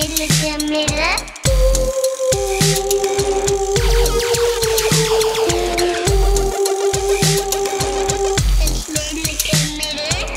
redelijke midden. Het redelijke midden.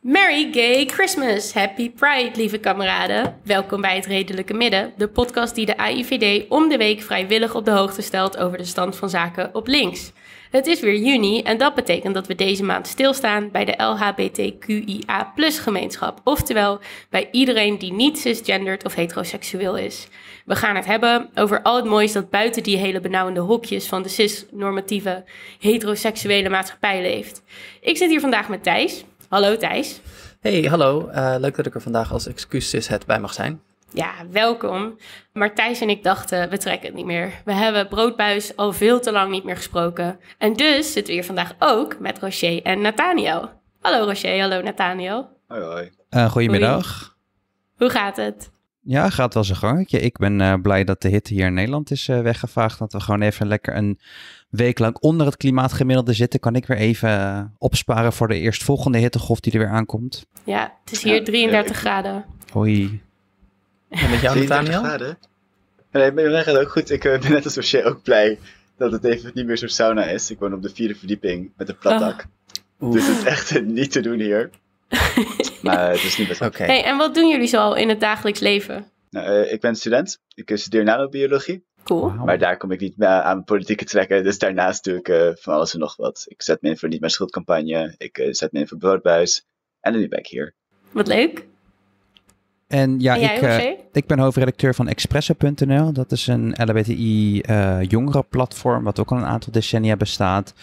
Merry Gay Christmas! Happy Pride, lieve kameraden! Welkom bij het Redelijke Midden, de podcast die de AIVD om de week vrijwillig op de hoogte stelt over de stand van zaken op links. Het is weer juni en dat betekent dat we deze maand stilstaan bij de LHBTQIA gemeenschap. Oftewel bij iedereen die niet cisgenderd of heteroseksueel is. We gaan het hebben over al het moois dat buiten die hele benauwende hokjes van de cisnormatieve heteroseksuele maatschappij leeft. Ik zit hier vandaag met Thijs. Hallo Thijs. Hey, hallo. Eh, leuk dat ik er vandaag als excuus is het bij mag zijn ja, welkom. Martijn en ik dachten, we trekken het niet meer. We hebben Broodbuis al veel te lang niet meer gesproken. En dus zitten we hier vandaag ook met Rocher en Nathaniel. Hallo Rocher, hallo Nathaniel. Hoi hoi. Eh, goedemiddag. Hoe gaat het? Ja, gaat wel zijn gangetje. Ik ben eh, blij dat de hitte hier in Nederland is eh, weggevaagd. Dat we gewoon even lekker een week lang onder het klimaatgemiddelde zitten. Kan ik weer even opsparen voor de eerstvolgende hittegolf die er weer aankomt. Ja, het is hier ja, 33 graden. Hoi. En met jou, Nathaniel? Nee, bij mij gaat het ook goed. Ik eh, ben net als Josje ook blij dat het even niet meer zo'n sauna is. Ik woon op de vierde verdieping met een plat ah. dak. Dus het is echt niet te doen hier. maar het is niet best. Okay. Hey, en wat doen jullie zo in het dagelijks leven? Nou, eh, ik ben student. Ik eh, studeer nanobiologie. Cool. Maar daar kom ik niet aan politieke trekken. Dus daarnaast doe ik van alles en nog wat. Ik zet me in voor niet mijn schuldcampagne. Ik zet me in voor broodbuis. En nu ben ik hier. Wat leuk. En ja, ik, eh, ik ben hoofdredacteur van Expressen.nl. Dat is een LBTI uh, eh, platform wat ook al een aantal decennia bestaat.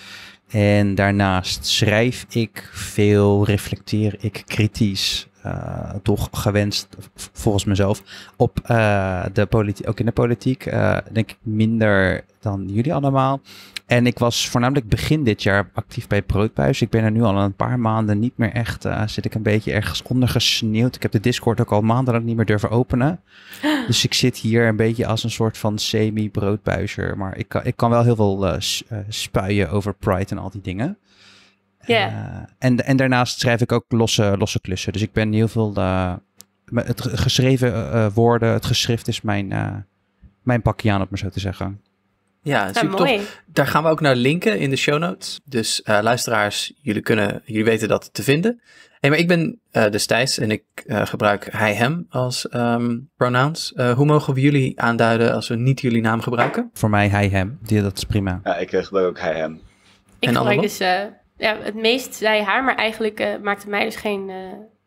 En daarnaast schrijf ik veel, reflecteer ik kritisch eh, toch gewenst, volgens mezelf, op, eh, de politiek, ook in de politiek. Uh, denk ik minder dan jullie allemaal. En ik was voornamelijk begin dit jaar actief bij Broodbuis. Ik ben er nu al een paar maanden niet meer echt. zit ik een beetje ergens ondergesneeuwd. Ik heb de Discord ook al maanden lang niet meer durven openen. Dus ik zit hier een beetje als een soort van semi-broodbuizer. Maar ik kan, ik kan wel heel veel spuien over Pride en al die dingen. Ja. Eh, en, en daarnaast schrijf ik ook losse, losse klussen. Dus ik ben heel veel. Eh, het geschreven eh, woorden, het geschrift is mijn, mijn pakje aan, om maar zo te zeggen. Ja, super Daar gaan we ook naar linken in de show notes. Dus luisteraars, jullie, kunnen, jullie weten dat te vinden. Hey, maar ik ben uh, destijds en ik gebruik hij, hem als um, pronouns. hoe mogen we jullie aanduiden als we niet jullie naam gebruiken? Voor mij hij, hem. dat is prima. Ja, ik gebruik ook hij, hem. Ik en gebruik dus ja, het meest zei haar, maar eigenlijk uh, maakte mij dus geen, eh,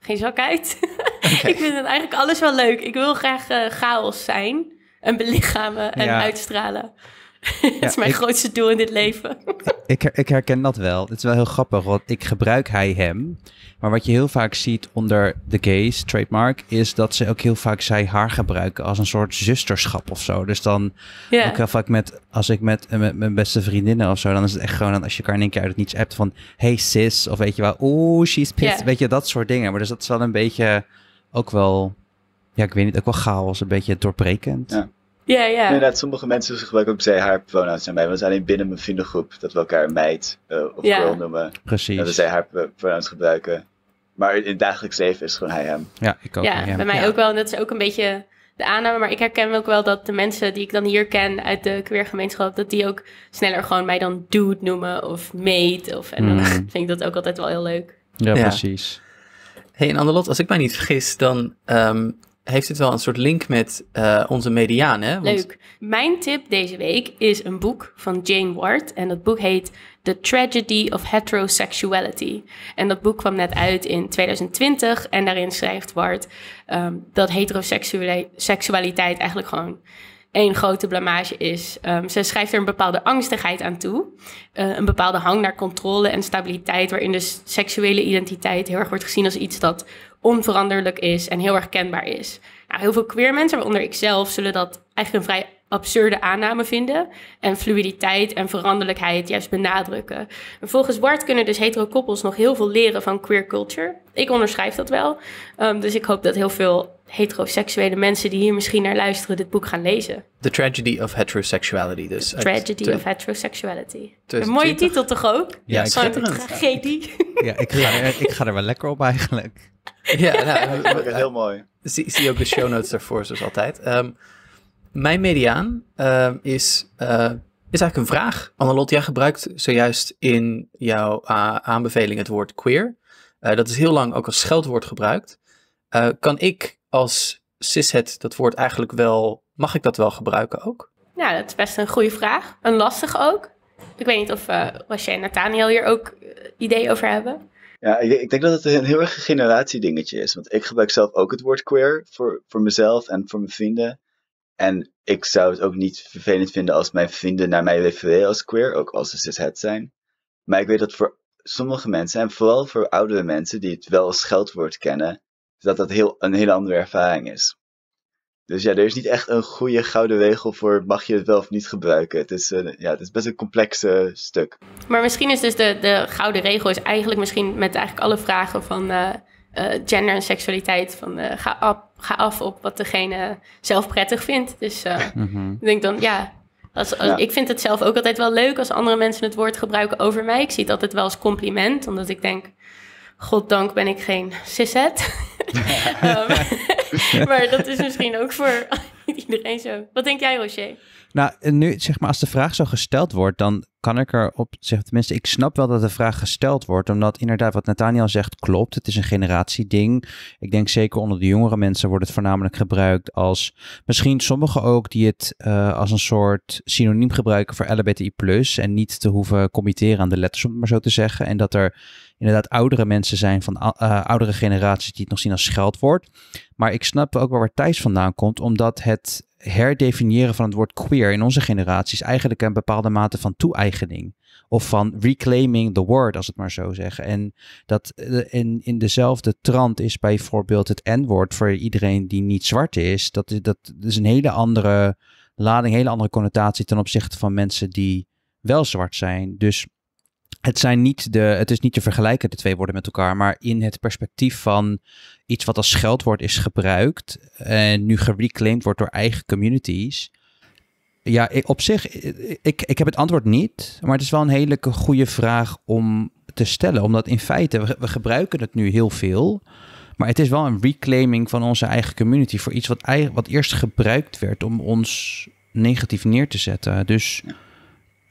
geen zak uit. ik vind het eigenlijk alles wel leuk. Ik wil graag eh, chaos zijn en belichamen en uitstralen. dat is mijn grootste doel in dit leven. ik, ik herken dat wel. Het is wel heel grappig, want ik gebruik hij, hem. Maar wat je heel vaak ziet onder de gays trademark... is dat ze ook heel vaak zij, haar gebruiken als een soort zusterschap of zo. Dus dan ook heel vaak met... als ik eh, met, mijn beste vriendinnen of zo... dan is het echt gewoon als je elkaar in één keer uit het niets hebt van... hey sis, of weet je wel, oeh, she's pissed. Weet je, dat soort dingen. Maar dus dat is wel een beetje ook wel... ja, ik weet niet, ook wel chaos, een beetje doorbrekend. Ja. Ja, ja. Inderdaad, sommige mensen gebruiken ook zij haar pronouns zijn mij. Want het alleen binnen mijn vriendengroep dat we elkaar meid eh, of ja. girl noemen. Precies. Dat we zij haar pronouns gebruiken. Maar in het dagelijks leven is het gewoon hij hem. Ja, ik ook. Ja, bij mij ook wel. En dat is ook een beetje de aanname. Maar ik herken ook wel dat de mensen die ik dan hier ken uit de queergemeenschap... dat die ook sneller gewoon mij dan dude noemen of mate. Of, en dan mm. vind ik dat ook altijd wel heel leuk. Ja, precies. hey, en Annelot, als ik mij niet vergis, dan ehm, heeft dit wel een soort link met eh, onze mediaan, hè? Leuk. Mijn tip deze week is een boek van Jane Ward. En dat boek heet The Tragedy of Heterosexuality. En dat boek kwam net uit in 2020. En daarin schrijft Ward ehm, dat heteroseksualiteit eigenlijk gewoon één grote blamage is. Ehm, ze schrijft er een bepaalde angstigheid aan toe. Eh, een bepaalde hang naar controle en stabiliteit, waarin dus seksuele identiteit heel erg wordt gezien als iets dat onveranderlijk is en heel erg kenbaar is. Nou, heel veel queer mensen, waaronder ikzelf, zullen dat eigenlijk een vrij absurde aanname vinden en fluiditeit en veranderlijkheid juist benadrukken. volgens Bart kunnen dus hetero koppels nog heel veel leren van queer culture. Ik onderschrijf dat wel, ehm, dus ik hoop dat heel veel heteroseksuele mensen die hier misschien naar luisteren dit boek gaan lezen. The Tragedy of Heterosexuality dus. The Tragedy of Heterosexuality. Een mooie titel toch ook? Ja, ik ga Ja, ik ga, er, ik ga er wel lekker op eigenlijk. Ja, nou, heel mooi. Zie, zie ook de show notes daarvoor zoals altijd. Ehm, mijn mediaan ehm, is, eh, is eigenlijk een vraag. Annalot, jij gebruikt zojuist in jouw eh, aanbeveling het woord queer. Eh, dat is heel lang ook als scheldwoord gebruikt. kan ik als cishet dat woord eigenlijk wel, mag ik dat wel gebruiken ook? Nou, dat is best een goede vraag. Een lastig ook. Ik weet niet of uh, en Nathaniel hier ook eh, ideeën over hebben. Ja, ik, ik, denk dat het een heel erg generatie generatiedingetje is. Want ik gebruik zelf ook het woord queer voor, voor mezelf en voor mijn vrienden. En ik zou het ook niet vervelend vinden als mijn vrienden naar mij refereren als queer, ook als ze cishet zijn. Maar ik weet dat voor sommige mensen, en vooral voor oudere mensen die het wel als scheldwoord kennen, dus dat dat heel, een hele andere ervaring is. Dus ja, er is niet echt een goede gouden regel voor mag je het wel of niet gebruiken. Het is, eh, ja, het is best een complex eh, stuk. Maar misschien is dus de, de gouden regel is eigenlijk misschien met eigenlijk alle vragen van eh, gender en seksualiteit. Van, ga, op, ga af op wat degene zelf prettig vindt. Dus mhm. ik denk dan, ja, ja. ik vind het zelf ook altijd wel leuk als andere mensen het woord gebruiken over mij. Ik zie het altijd wel als compliment, omdat ik denk goddank ben ik geen sisset. Ehm, maar dat is misschien ook voor iedereen zo. Wat denk jij, Roger? Nou, nu zeg maar, als de vraag zo gesteld wordt, dan kan ik erop zeggen, tenminste, ik snap wel dat de vraag gesteld wordt, omdat inderdaad wat Nathaniel zegt klopt. Het is een generatieding. Ik denk zeker onder de jongere mensen wordt het voornamelijk gebruikt als, misschien sommigen ook die het eh, als een soort synoniem gebruiken voor LBTI+, en niet te hoeven committeren aan de letters, om het maar zo te zeggen. En dat er inderdaad oudere mensen zijn van eh, oudere generaties die het nog zien als scheldwoord. Maar ik snap ook wel waar Thijs vandaan komt, omdat het herdefiniëren van het woord queer in onze generatie is eigenlijk een bepaalde mate van toe-eigening. Of van reclaiming the word, als het maar zo zeggen. En dat eh, in, in dezelfde trant is bijvoorbeeld het N-woord voor iedereen die niet zwart is. Dat is, dat is een hele andere lading, hele andere connotatie ten opzichte van mensen die wel zwart zijn. Dus het, zijn niet de, het is niet te vergelijken, de twee woorden met elkaar, maar in het perspectief van iets wat als scheldwoord is gebruikt en nu gereclaimed wordt door eigen communities. Ja, op zich, ik, ik heb het antwoord niet, maar het is wel een hele goede vraag om te stellen. Omdat in feite, we, we gebruiken het nu heel veel, maar het is wel een reclaiming van onze eigen community voor iets wat, wat eerst gebruikt werd om ons negatief neer te zetten. Dus...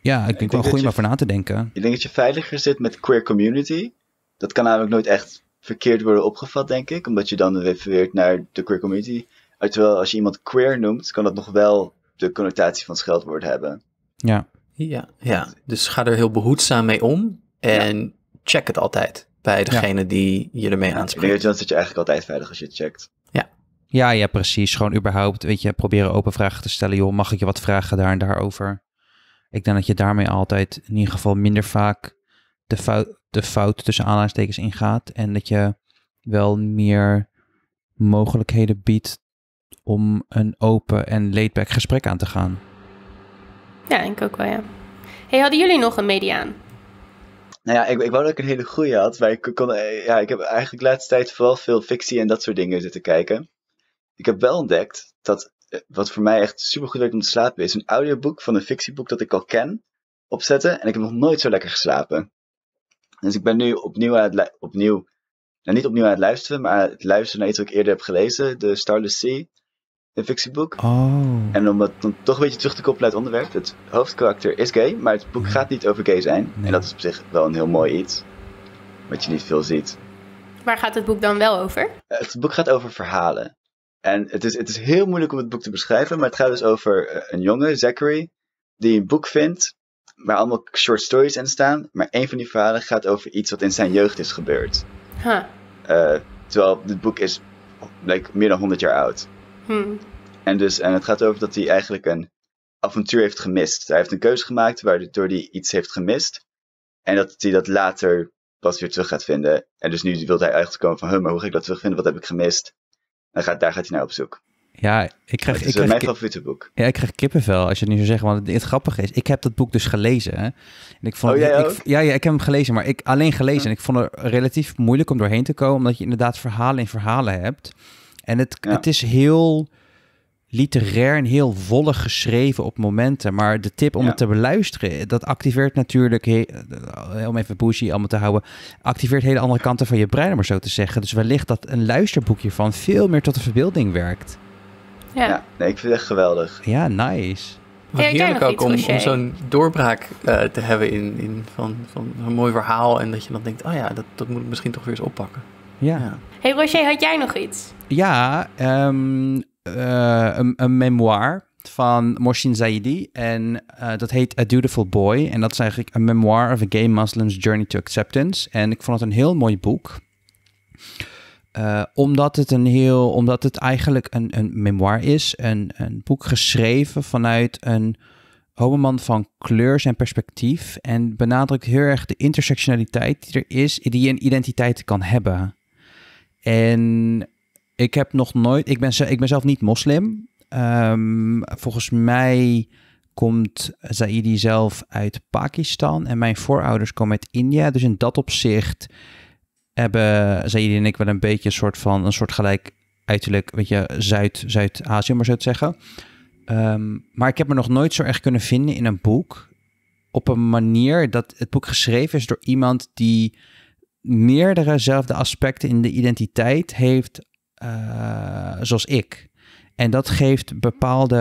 Ja, ik, denk wel goed om maar voor na te denken. Ik denk dat je veiliger zit met queer community. Dat kan namelijk nooit echt verkeerd worden opgevat, denk ik. Omdat je dan refereert naar de queer community. Eh, terwijl als je iemand queer noemt, kan dat nog wel de connotatie van scheldwoord hebben. Ja. Ja, ja. dus ga er heel behoedzaam mee om. En check het altijd bij degene die je ermee ja, aanspreekt. Dan zit dat je eigenlijk altijd veilig als je het checkt. Ja. Ja, ja, precies. Gewoon überhaupt, weet je, proberen open vragen te stellen. Joh, mag ik je wat vragen daar en daarover? Ik denk dat je daarmee altijd in ieder geval minder vaak de fout, de fout tussen aanhalingstekens ingaat. En dat je wel meer mogelijkheden biedt om een open en laidback gesprek aan te gaan. Ja, denk ik ook wel, ja. Hey, hadden jullie nog een mediaan? Nou ja, ik, ik wou dat ik een hele goede had, maar ik, kon, eh, ja, ik heb eigenlijk de laatste tijd vooral veel fictie en dat soort dingen zitten kijken. Ik heb wel ontdekt dat eh, wat voor mij echt super goed werkt om te slapen, is een audioboek van een fictieboek dat ik al ken opzetten. En ik heb nog nooit zo lekker geslapen. Dus ik ben nu opnieuw aan het, opnieuw, nou niet opnieuw aan het luisteren, maar aan het luisteren naar iets wat ik eerder heb gelezen, de Starless Sea, een fictieboek. Oh. En om dat dan toch een beetje terug te koppelen uit het onderwerp, het hoofdkarakter is gay, maar het boek gaat niet over gay zijn. Nee. En dat is op zich wel een heel mooi iets, wat je niet veel ziet. Waar gaat het boek dan wel over? Eh, het boek gaat over verhalen. En het is, het is heel moeilijk om het boek te beschrijven, maar het gaat dus over eh, een jongen, Zachary, die een boek vindt waar allemaal short stories in staan. Maar één van die verhalen gaat over iets wat in zijn jeugd is gebeurd. Huh. Eh, terwijl dit boek is like, meer dan 100 jaar oud. Hmm. En, dus, en het gaat over dat hij eigenlijk een avontuur heeft gemist. Hij heeft een keuze gemaakt waardoor hij iets heeft gemist. En dat hij dat later pas weer terug gaat vinden. En dus nu wil hij eigenlijk komen van, maar hoe ga ik dat terugvinden? Wat heb ik gemist? gaat, daar gaat hij naar op zoek. Ja, ik krijg, het is ik krijg, mijn favoriete boek. Ja, ik krijg kippenvel als je het nu zo zeggen. Want het, het, grappige is, ik heb dat boek dus gelezen. Hè? En ik vond, oh, jij ook? ja, ja, ik heb hem gelezen, maar ik alleen gelezen. En ik vond het relatief moeilijk om doorheen te komen. Omdat je inderdaad verhalen in verhalen hebt. En het, het is heel literair en heel vollig geschreven op momenten. Maar de tip om het te beluisteren, dat activeert natuurlijk, eh, om even Bushi allemaal te houden, activeert hele andere kanten van je brein, om maar zo te zeggen. Dus wellicht dat een luisterboekje van veel meer tot de verbeelding werkt. Ja, ja nee, ik vind het echt geweldig. Ja, nice. Wat heerlijk ook om, zo'n doorbraak eh, te hebben in, in van, van een mooi verhaal. En dat je dan denkt, oh ja, dat, dat moet ik misschien toch weer eens oppakken. Ja. Hey Roger, had jij nog iets? Ja, ehm, eh, een, een memoir van Mohsin Zaidi. En eh, dat heet A Dutiful Boy. En dat is eigenlijk een memoir of a gay Muslim's journey to acceptance. En ik vond het een heel mooi boek. Eh, omdat het een heel, omdat het eigenlijk een, een memoir is, een, een boek geschreven vanuit een homoman van kleur zijn perspectief en benadrukt heel erg de intersectionaliteit die er is, die een identiteit kan hebben. En ik heb nog nooit. Ik ben, ik zelf niet moslim. Ehm, volgens mij komt Zaidi zelf uit Pakistan en mijn voorouders komen uit India. Dus in dat opzicht hebben Zaidi en ik wel een beetje een soort van een soort gelijk uiterlijk, weet je, Zuid, Zuid-Azië, maar zo te zeggen. Ehm, maar ik heb me nog nooit zo erg kunnen vinden in een boek. Op een manier dat het boek geschreven is door iemand die meerdere zelfde aspecten in de identiteit heeft eh, zoals ik. En dat geeft bepaalde.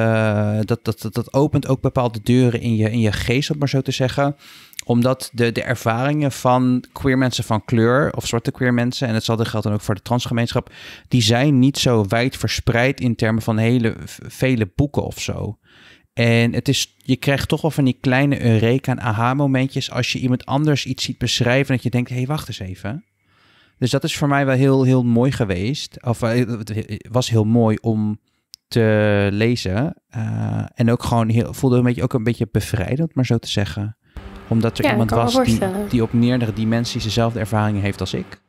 Dat, dat, dat, dat, opent ook bepaalde deuren in je, in je geest, om maar zo te zeggen. Omdat de, de ervaringen van queer mensen van kleur of zwarte queer mensen, en hetzelfde geldt dan ook voor de transgemeenschap, die zijn niet zo wijd verspreid in termen van hele vele boeken of zo. En het is, je krijgt toch wel van die kleine Eureka en aha-momentjes als je iemand anders iets ziet beschrijven. Dat je denkt: hé, hey, wacht eens even. Dus dat is voor mij wel heel, heel mooi geweest. Of eh, het was heel mooi om te lezen. Eh, en ook gewoon heel, voelde een beetje, ook een beetje bevrijdend, maar zo te zeggen. Omdat er iemand was die, die op meerdere dimensies dezelfde ervaringen heeft als ik.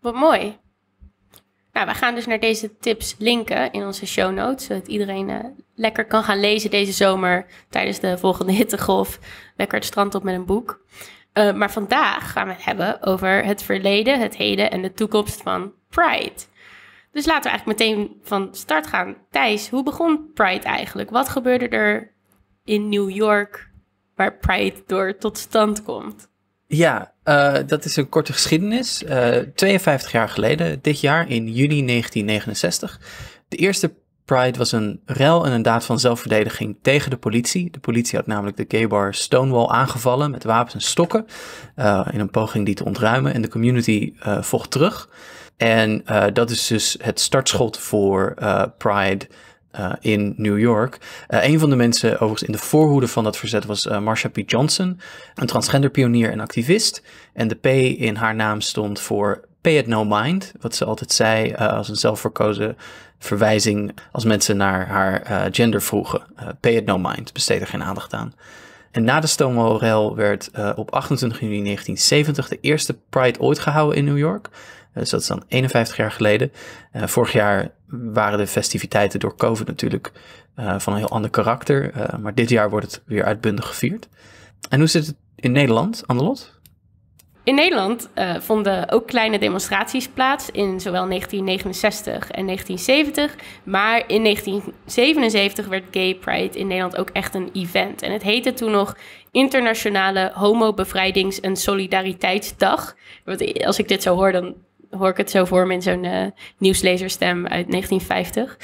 Wat mooi. Nou, we gaan dus naar deze tips linken in onze show notes. Zodat iedereen eh, lekker kan gaan lezen deze zomer tijdens de volgende hittegolf. Lekker het strand op met een boek. Eh, maar vandaag gaan we het hebben over het verleden, het heden en de toekomst van Pride. Dus laten we eigenlijk meteen van start gaan. Thijs, hoe begon Pride eigenlijk? Wat gebeurde er in New York waar Pride door tot stand komt? Ja, eh, dat is een korte geschiedenis. 52 eh, jaar geleden, dit jaar in juni 1969, de eerste Pride was een rel en een daad van zelfverdediging tegen de politie. De politie had namelijk de bar Stonewall aangevallen met wapens en stokken eh, in een poging die te ontruimen. En de community eh, vocht terug. En eh, dat is dus het startschot voor Pride in New York. een van de mensen overigens in de voorhoede van dat verzet was uh, Marsha P. Johnson, een transgender pionier en activist. En de P in haar naam stond voor pay it no mind, wat ze altijd zei eh, als een zelfverkozen verwijzing als mensen naar haar eh, gender vroegen. Eh, pay it no mind, besteed er geen aandacht aan. En na de Stonewall werd op 28 juni 1970 de eerste Pride ooit gehouden in New York. dus dat is dan 51 jaar geleden. vorig jaar waren de festiviteiten door COVID natuurlijk van een heel ander karakter. maar dit jaar wordt het weer uitbundig gevierd. En hoe zit het in Nederland, Annelot? In Nederland eh, vonden ook kleine demonstraties plaats in zowel 1969 en 1970. Maar in 1977 werd Gay Pride in Nederland ook echt een event. En het heette toen nog Internationale Homo-bevrijdings- en Solidariteitsdag. Want als ik dit zo hoor, dan hoor ik het zo voor me in zo'n uh, nieuwslezerstem uit 1950. Um,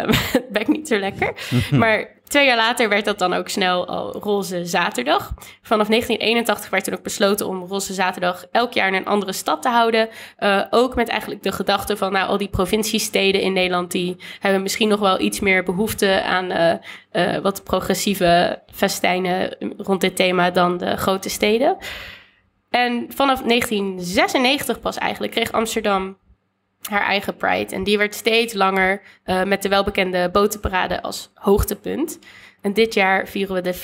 ehm, het ik niet zo lekker. maar Twee jaar later werd dat dan ook snel al oh, Roze Zaterdag. Vanaf 1981 werd toen ook besloten om Roze Zaterdag elk jaar in een andere stad te houden. Eh, ook met eigenlijk de gedachte van, nou, al die provinciesteden in Nederland, die hebben misschien nog wel iets meer behoefte aan eh, eh, wat progressieve festijnen rond dit thema dan de grote steden. En vanaf 1996 pas eigenlijk kreeg Amsterdam haar eigen Pride. En die werd steeds langer eh, met de welbekende botenparade als hoogtepunt. En dit jaar vieren we de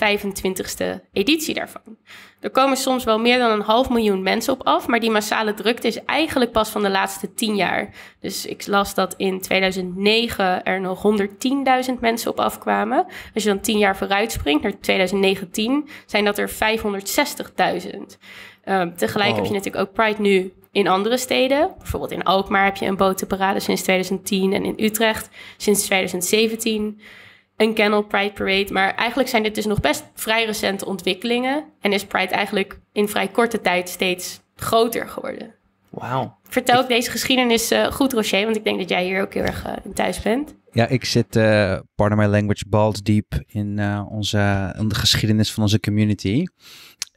25e editie daarvan. Er komen soms wel meer dan een half miljoen mensen op af, maar die massale drukte is eigenlijk pas van de laatste tien jaar. Dus ik las dat in 2009 er nog 110.000 mensen op afkwamen. Als je dan tien jaar vooruit springt naar 2019, zijn dat er 560.000. Ehm, tegelijk heb je natuurlijk ook Pride nu in andere steden. Bijvoorbeeld in Alkmaar heb je een botenparade sinds 2010 en in Utrecht sinds 2017 een Kennel Pride Parade. Maar eigenlijk zijn dit dus nog best vrij recente ontwikkelingen en is Pride eigenlijk in vrij korte tijd steeds groter geworden. Wauw. Vertel deze geschiedenis eh, goed, Rocher, want ik denk dat jij hier ook heel erg eh, in thuis bent. Ja, ik zit, uh, eh, pardon my language, bald deep in, onze, in de geschiedenis van onze community.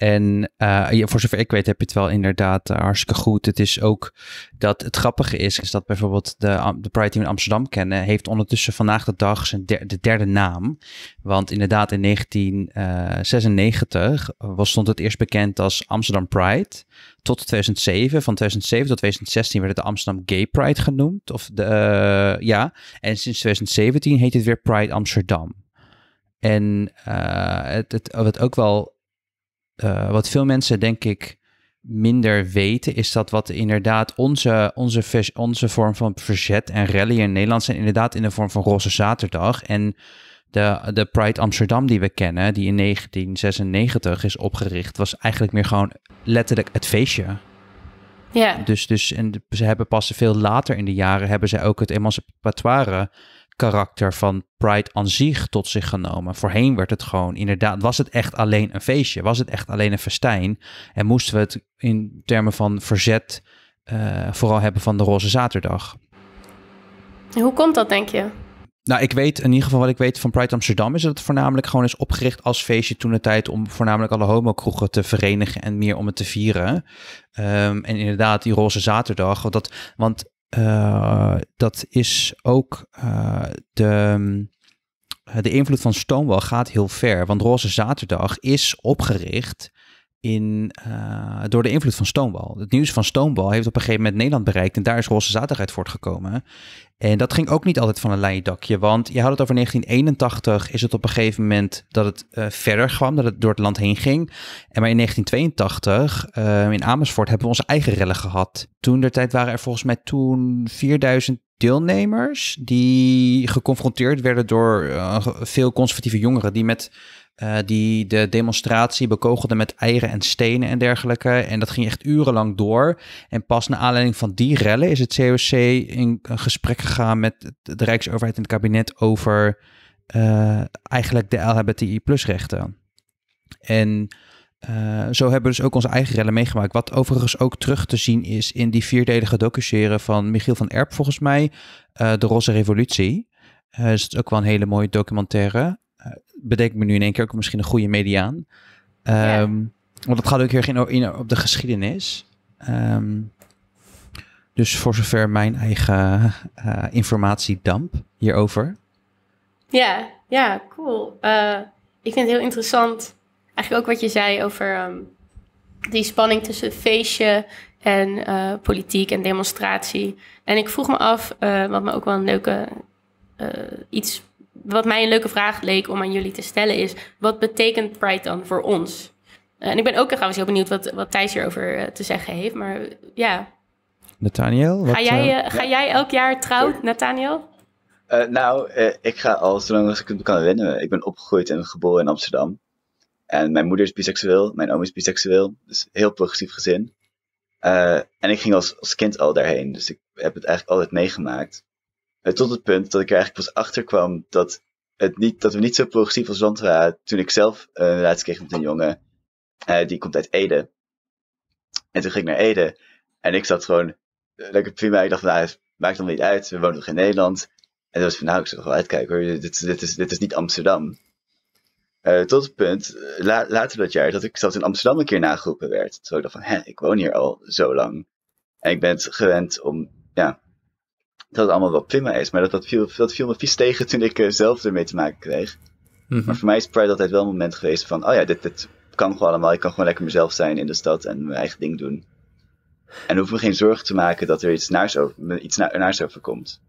En uh, voor zover ik weet heb je het wel inderdaad eh, hartstikke goed. Het is ook dat het grappige is, is dat bijvoorbeeld de, de Pride Team in Amsterdam kennen, heeft ondertussen vandaag de dag zijn de derde naam. Want inderdaad in 1996 eh, was, stond het eerst bekend als Amsterdam Pride. Tot 2007, van 2007 tot 2016 werd het de Amsterdam Gay Pride genoemd. Of de, ja. En sinds 2017 heet het weer Pride Amsterdam. En uh, het, het, ook wel eh, wat veel mensen denk ik minder weten, is dat wat inderdaad onze, onze, onze vorm van verzet en rally in Nederland zijn inderdaad in de vorm van Roze Zaterdag. En de, de Pride Amsterdam die we kennen, die in 1996 is opgericht, was eigenlijk meer gewoon letterlijk het feestje. Ja. Dus, dus en ze hebben pas veel later in de jaren hebben ze ook het emancipatoire karakter van Pride aan zich tot zich genomen. Voorheen werd het gewoon, inderdaad, was het echt alleen een feestje? Was het echt alleen een festijn? En moesten we het in termen van verzet eh, vooral hebben van de Roze Zaterdag? hoe komt dat, denk je? Nou, ik weet in ieder geval wat ik weet van Pride Amsterdam is dat het voornamelijk gewoon is opgericht als feestje toen de tijd om voornamelijk alle homokroegen te verenigen en meer om het te vieren. Ehm, en inderdaad, die roze zaterdag. Dat, want eh, dat is ook eh, de, mm, de invloed van Stonewall gaat heel ver. Want Roze Zaterdag is opgericht in, eh, door de invloed van Stonewall. Het nieuws van Stonewall heeft op een gegeven moment Nederland bereikt en daar is roze zaterdag uit voortgekomen. En dat ging ook niet altijd van een leien dakje, want je had het over 1981, is het op een gegeven moment dat het eh, verder kwam, dat het door het land heen ging. En maar in 1982, eh, in Amersfoort, hebben we onze eigen rellen gehad. Toen der tijd waren er volgens mij toen 4000 deelnemers die geconfronteerd werden door veel conservatieve jongeren die met eh, die de demonstratie bekogelde met eieren en stenen en dergelijke. En dat ging echt urenlang door. En pas naar aanleiding van die rellen is het COC in gesprek gegaan met de Rijksoverheid en het kabinet over eh, eigenlijk de LHBTI plus rechten. En eh, zo hebben we dus ook onze eigen rellen meegemaakt. Wat overigens ook terug te zien is in die vierdelige docuserie van Michiel van Erp, volgens mij, De Roze Revolutie. Uh, het is ook wel een hele mooie documentaire. Eh, bedenk me nu in één keer ook misschien een goede mediaan. Ehm, want dat gaat ook heel erg in, op de geschiedenis. Ehm, dus voor zover mijn eigen uh, informatiedamp hierover. Ja, ja, cool. Eh, ik vind het heel interessant. Eigenlijk ook wat je zei over ehm, die spanning tussen feestje en politiek en demonstratie. En ik vroeg me af, wat me ook wel een leuke iets wat mij een leuke vraag leek om aan jullie te stellen is... wat betekent Pride dan voor ons? Eh, en ik ben ook trouwens heel benieuwd wat, wat Thijs hierover eh, te zeggen heeft. Maar ja... Nathaniel? Wat, ga, jij, eh, ga jij elk jaar trouwen, Nathaniel? nou, ik ga al zolang als ik het kan herinneren. Ik ben opgegroeid en geboren in Amsterdam. En mijn moeder is biseksueel, mijn oom is biseksueel. Dus heel progressief gezin. en ik ging als, als kind al daarheen, dus ik heb het eigenlijk altijd meegemaakt. Eh, tot het punt dat ik er eigenlijk pas achter kwam dat, het niet, dat we niet zo progressief als land waren toen ik zelf eh, een relatie kreeg met een jongen. Eh, die komt uit Ede. En toen ging ik naar Ede. En ik zat gewoon lekker prima. Ik dacht, nou, het maakt nog niet uit. We wonen nog in Nederland. En toen was van, nou, ik zou wel uitkijken hoor. Dit, dit, is, dit is niet Amsterdam. tot het punt, later dat jaar, dat ik zelfs in Amsterdam een keer nageroepen werd. Toen ik dacht van, hè, ik woon hier al zo lang. En ik ben gewend om, ja, dat het allemaal wel prima is. Maar dat, dat, viel, me vies tegen toen ik eh, zelf ermee te maken kreeg. Mhm. Maar voor mij is Pride altijd wel een moment geweest van... Oh ja, dit, dit kan gewoon allemaal. Ik kan gewoon lekker mezelf zijn in de stad en mijn eigen ding doen. En hoef me geen zorgen te maken dat er iets naar over, iets na, naars komt.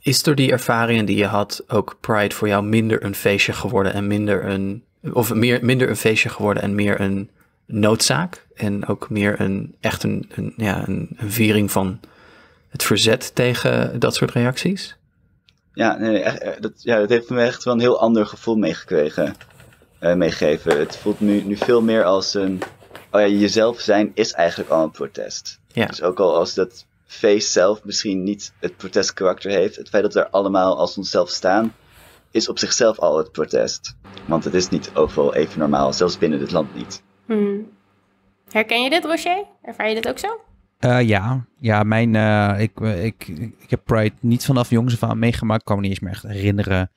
Is door die ervaringen die je had ook Pride voor jou minder een feestje geworden en minder een... Of meer, minder een feestje geworden en meer een noodzaak? En ook meer een echt een, ja, een viering van het verzet tegen dat soort reacties? Ja, nee, eh, dat, ja, dat heeft me echt wel een heel ander gevoel meegekregen, uh, meegegeven. Het voelt nu, nu veel meer als een, oh ja, jezelf zijn is eigenlijk al een protest. Ja. Dus ook al als dat feest zelf misschien niet het protestkarakter heeft, het feit dat we er allemaal als onszelf staan, is op zichzelf al het protest. Want het is niet overal even normaal, zelfs binnen dit land niet. Hmm. Herken je dit, Roger? Ervaar je dit ook zo? Eh, ja, ja mijn, eh, ik, eh, ik, ik heb Pride niet vanaf jongs af aan meegemaakt. Ik kan me niet eens meer echt herinneren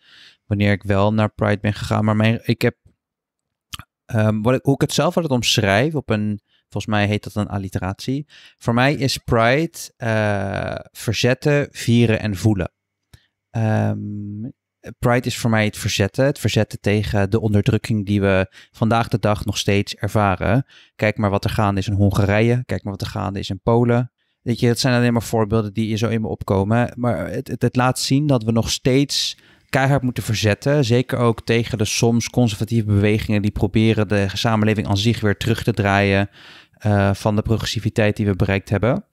wanneer ik wel naar Pride ben gegaan. Maar mijn, ik heb, ehm, wat ik, hoe ik het zelf altijd omschrijf, op een, volgens mij heet dat een alliteratie. Voor mij is Pride verzetten, vieren en voelen. Um, Pride is voor mij het verzetten. Het verzetten tegen de onderdrukking die we vandaag de dag nog steeds ervaren. Kijk maar wat er gaande is in Hongarije. Kijk maar wat er gaande is in Polen. Weet je, dat zijn alleen maar voorbeelden die je zo in me opkomen. Maar het, het, het laat zien dat we nog steeds keihard moeten verzetten. Zeker ook tegen de soms conservatieve bewegingen die proberen de samenleving aan zich weer terug te draaien eh, van de progressiviteit die we bereikt hebben.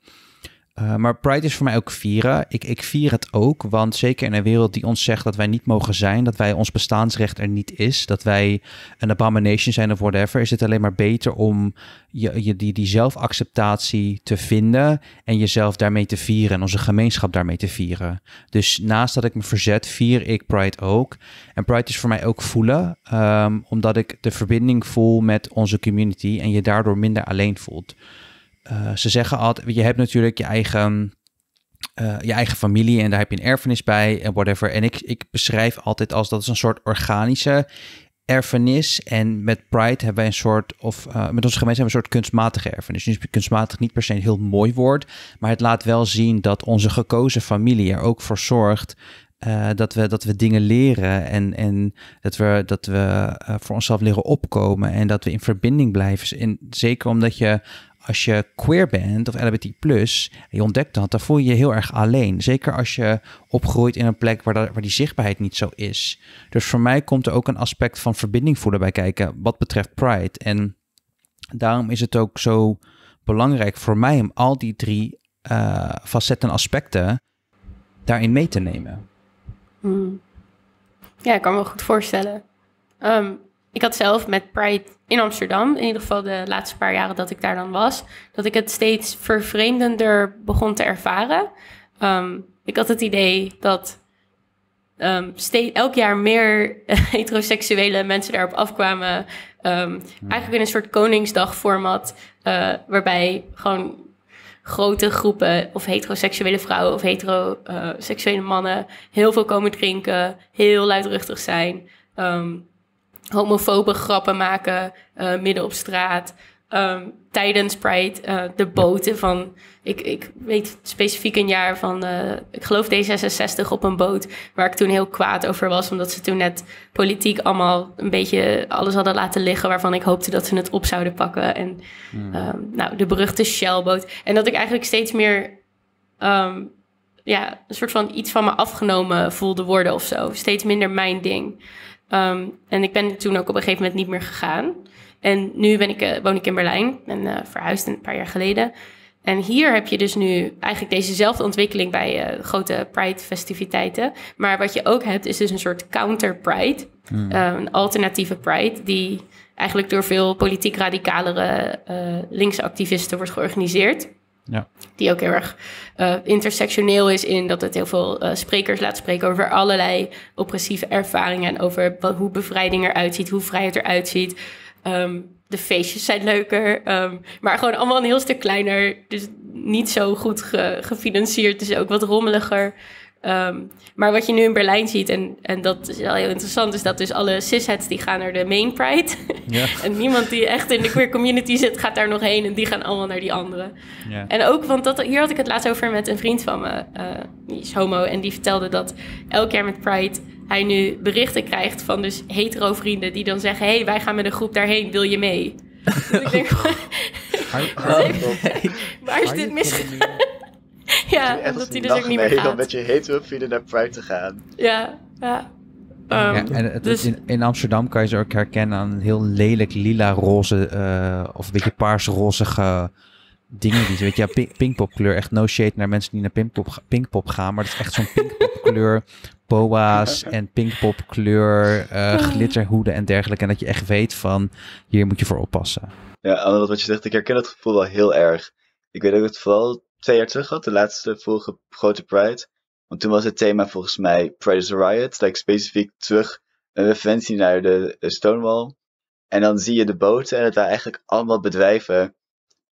Eh, maar Pride is voor mij ook vieren. Ik, ik vier het ook, want zeker in een wereld die ons zegt dat wij niet mogen zijn, dat wij ons bestaansrecht er niet is, dat wij een abomination zijn of whatever, is het alleen maar beter om je, die, die zelfacceptatie te vinden en jezelf daarmee te vieren en onze gemeenschap daarmee te vieren. Dus naast dat ik me verzet, vier ik Pride ook. En Pride is voor mij ook voelen, ehm, omdat ik de verbinding voel met onze community en je daardoor minder alleen voelt. Eh, ze zeggen altijd, je hebt natuurlijk je eigen, eh, je eigen familie en daar heb je een erfenis bij en whatever. En ik, ik beschrijf altijd als dat is een soort organische erfenis. En met Pride hebben wij een soort, of eh, met onze gemeenschap hebben we een soort kunstmatige erfenis. Nu is kunstmatig niet per se een heel mooi woord, maar het laat wel zien dat onze gekozen familie er ook voor zorgt dat, we, dat we dingen leren en, en dat we, dat we voor onszelf leren opkomen en dat we in verbinding blijven. in zeker omdat je als je queer bent of LGBT+, je ontdekt dat, dan voel je je heel erg alleen. Zeker als je opgroeit in een plek waar, dat, waar die zichtbaarheid niet zo is. Dus voor mij komt er ook een aspect van verbinding voelen bij kijken wat betreft Pride. En daarom is het ook zo belangrijk voor mij om al die drie eh, facetten en aspecten daarin mee te nemen. Mm. Ja, ik kan me goed voorstellen. Ehm, ik had zelf met Pride in Amsterdam, in ieder geval de laatste paar jaren dat ik daar dan was, dat ik het steeds vervreemdender begon te ervaren. Ehm, ik had het idee dat um, steeds, elk jaar meer heteroseksuele mensen daarop afkwamen. Ehm, eigenlijk in een soort Koningsdag-format, eh, waarbij gewoon grote groepen of heteroseksuele vrouwen of heteroseksuele mannen heel veel komen drinken, heel luidruchtig zijn homofobe grappen maken eh, midden op straat. Ehm, tijdens Pride eh, de boten van... Ik, ik weet specifiek een jaar van... Eh, ik geloof D66 op een boot... waar ik toen heel kwaad over was... omdat ze toen net politiek allemaal een beetje alles hadden laten liggen... waarvan ik hoopte dat ze het op zouden pakken. En hmm. ehm, nou, de beruchte Shellboot. En dat ik eigenlijk steeds meer... Ehm, ja, een soort van iets van me afgenomen voelde worden of zo. Steeds minder mijn ding. Ehm, en ik ben toen ook op een gegeven moment niet meer gegaan. En nu ben ik, eh, woon ik in Berlijn. Ben eh, verhuisd een paar jaar geleden. En hier heb je dus nu eigenlijk dezezelfde ontwikkeling bij eh, grote Pride-festiviteiten. Maar wat je ook hebt, is dus een soort counter-Pride. Hmm. een alternatieve Pride, die eigenlijk door veel politiek radicalere linkse activisten wordt georganiseerd. Ja. Die ook heel erg eh, intersectioneel is in dat het heel veel eh, sprekers laat spreken over allerlei oppressieve ervaringen. En over hoe bevrijding eruit ziet, hoe vrijheid eruit ziet. Um, de feestjes zijn leuker, ehm, maar gewoon allemaal een heel stuk kleiner. Dus niet zo goed gefinancierd, dus ook wat rommeliger. Ehm, maar wat je nu in Berlijn ziet, en, en dat is wel heel interessant, is dat dus alle cishets die gaan naar de main pride. Ja. en niemand die echt in de queer community zit, gaat daar nog heen en die gaan allemaal naar die andere. Ja. En ook, want dat, hier had ik het laatst over met een vriend van me, eh, die is homo, en die vertelde dat elk jaar met pride hij nu berichten krijgt van dus hetero vrienden die dan zeggen, hey, wij gaan met een groep daarheen, wil je mee? Dus ik denk, oh, waar is dit misgegaan? ja, dat hij dus ook niet meer gaat. met je hete vinden naar Pride te gaan. Ja, ja. ja, ehm, en het, dus... in, Amsterdam kan je ze ook herkennen aan een heel lelijk lila-roze eh, of een beetje paars dingen. Die, weet je, ja, pinkpopkleur. Echt no shade naar mensen die naar pinkpop, pinkpop gaan. Maar het is echt zo'n pinkpopkleur boa's en pinkpopkleur uh, glitterhoeden en dergelijke. En dat je echt weet van, hier moet je voor oppassen. Ja, wat je zegt, ik herken het gevoel wel heel erg. Ik weet ook het vooral twee jaar terug had, de laatste vorige grote Pride. Want toen was het thema volgens mij Pride is a Riot. Like specifiek terug een referentie naar de, Stonewall. En dan zie je de boten en het daar eigenlijk allemaal bedrijven.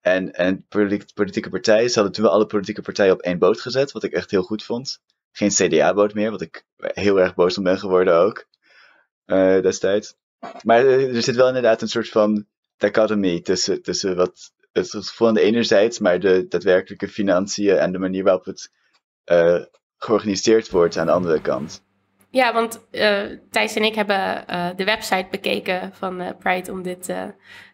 En, en politieke partijen. Ze hadden toen alle politieke partijen op één boot gezet. Wat ik echt heel goed vond. Geen CDA-boot meer. Wat ik heel erg boos om ben geworden ook. Eh, destijds. Maar eh, er zit wel inderdaad een soort van dichotomie tussen, tussen wat het gevoel aan de ene zijde, maar de daadwerkelijke financiën en de manier waarop het eh, georganiseerd wordt aan de andere kant. Ja, want uh, Thijs en ik hebben eh, de website bekeken van Pride om dit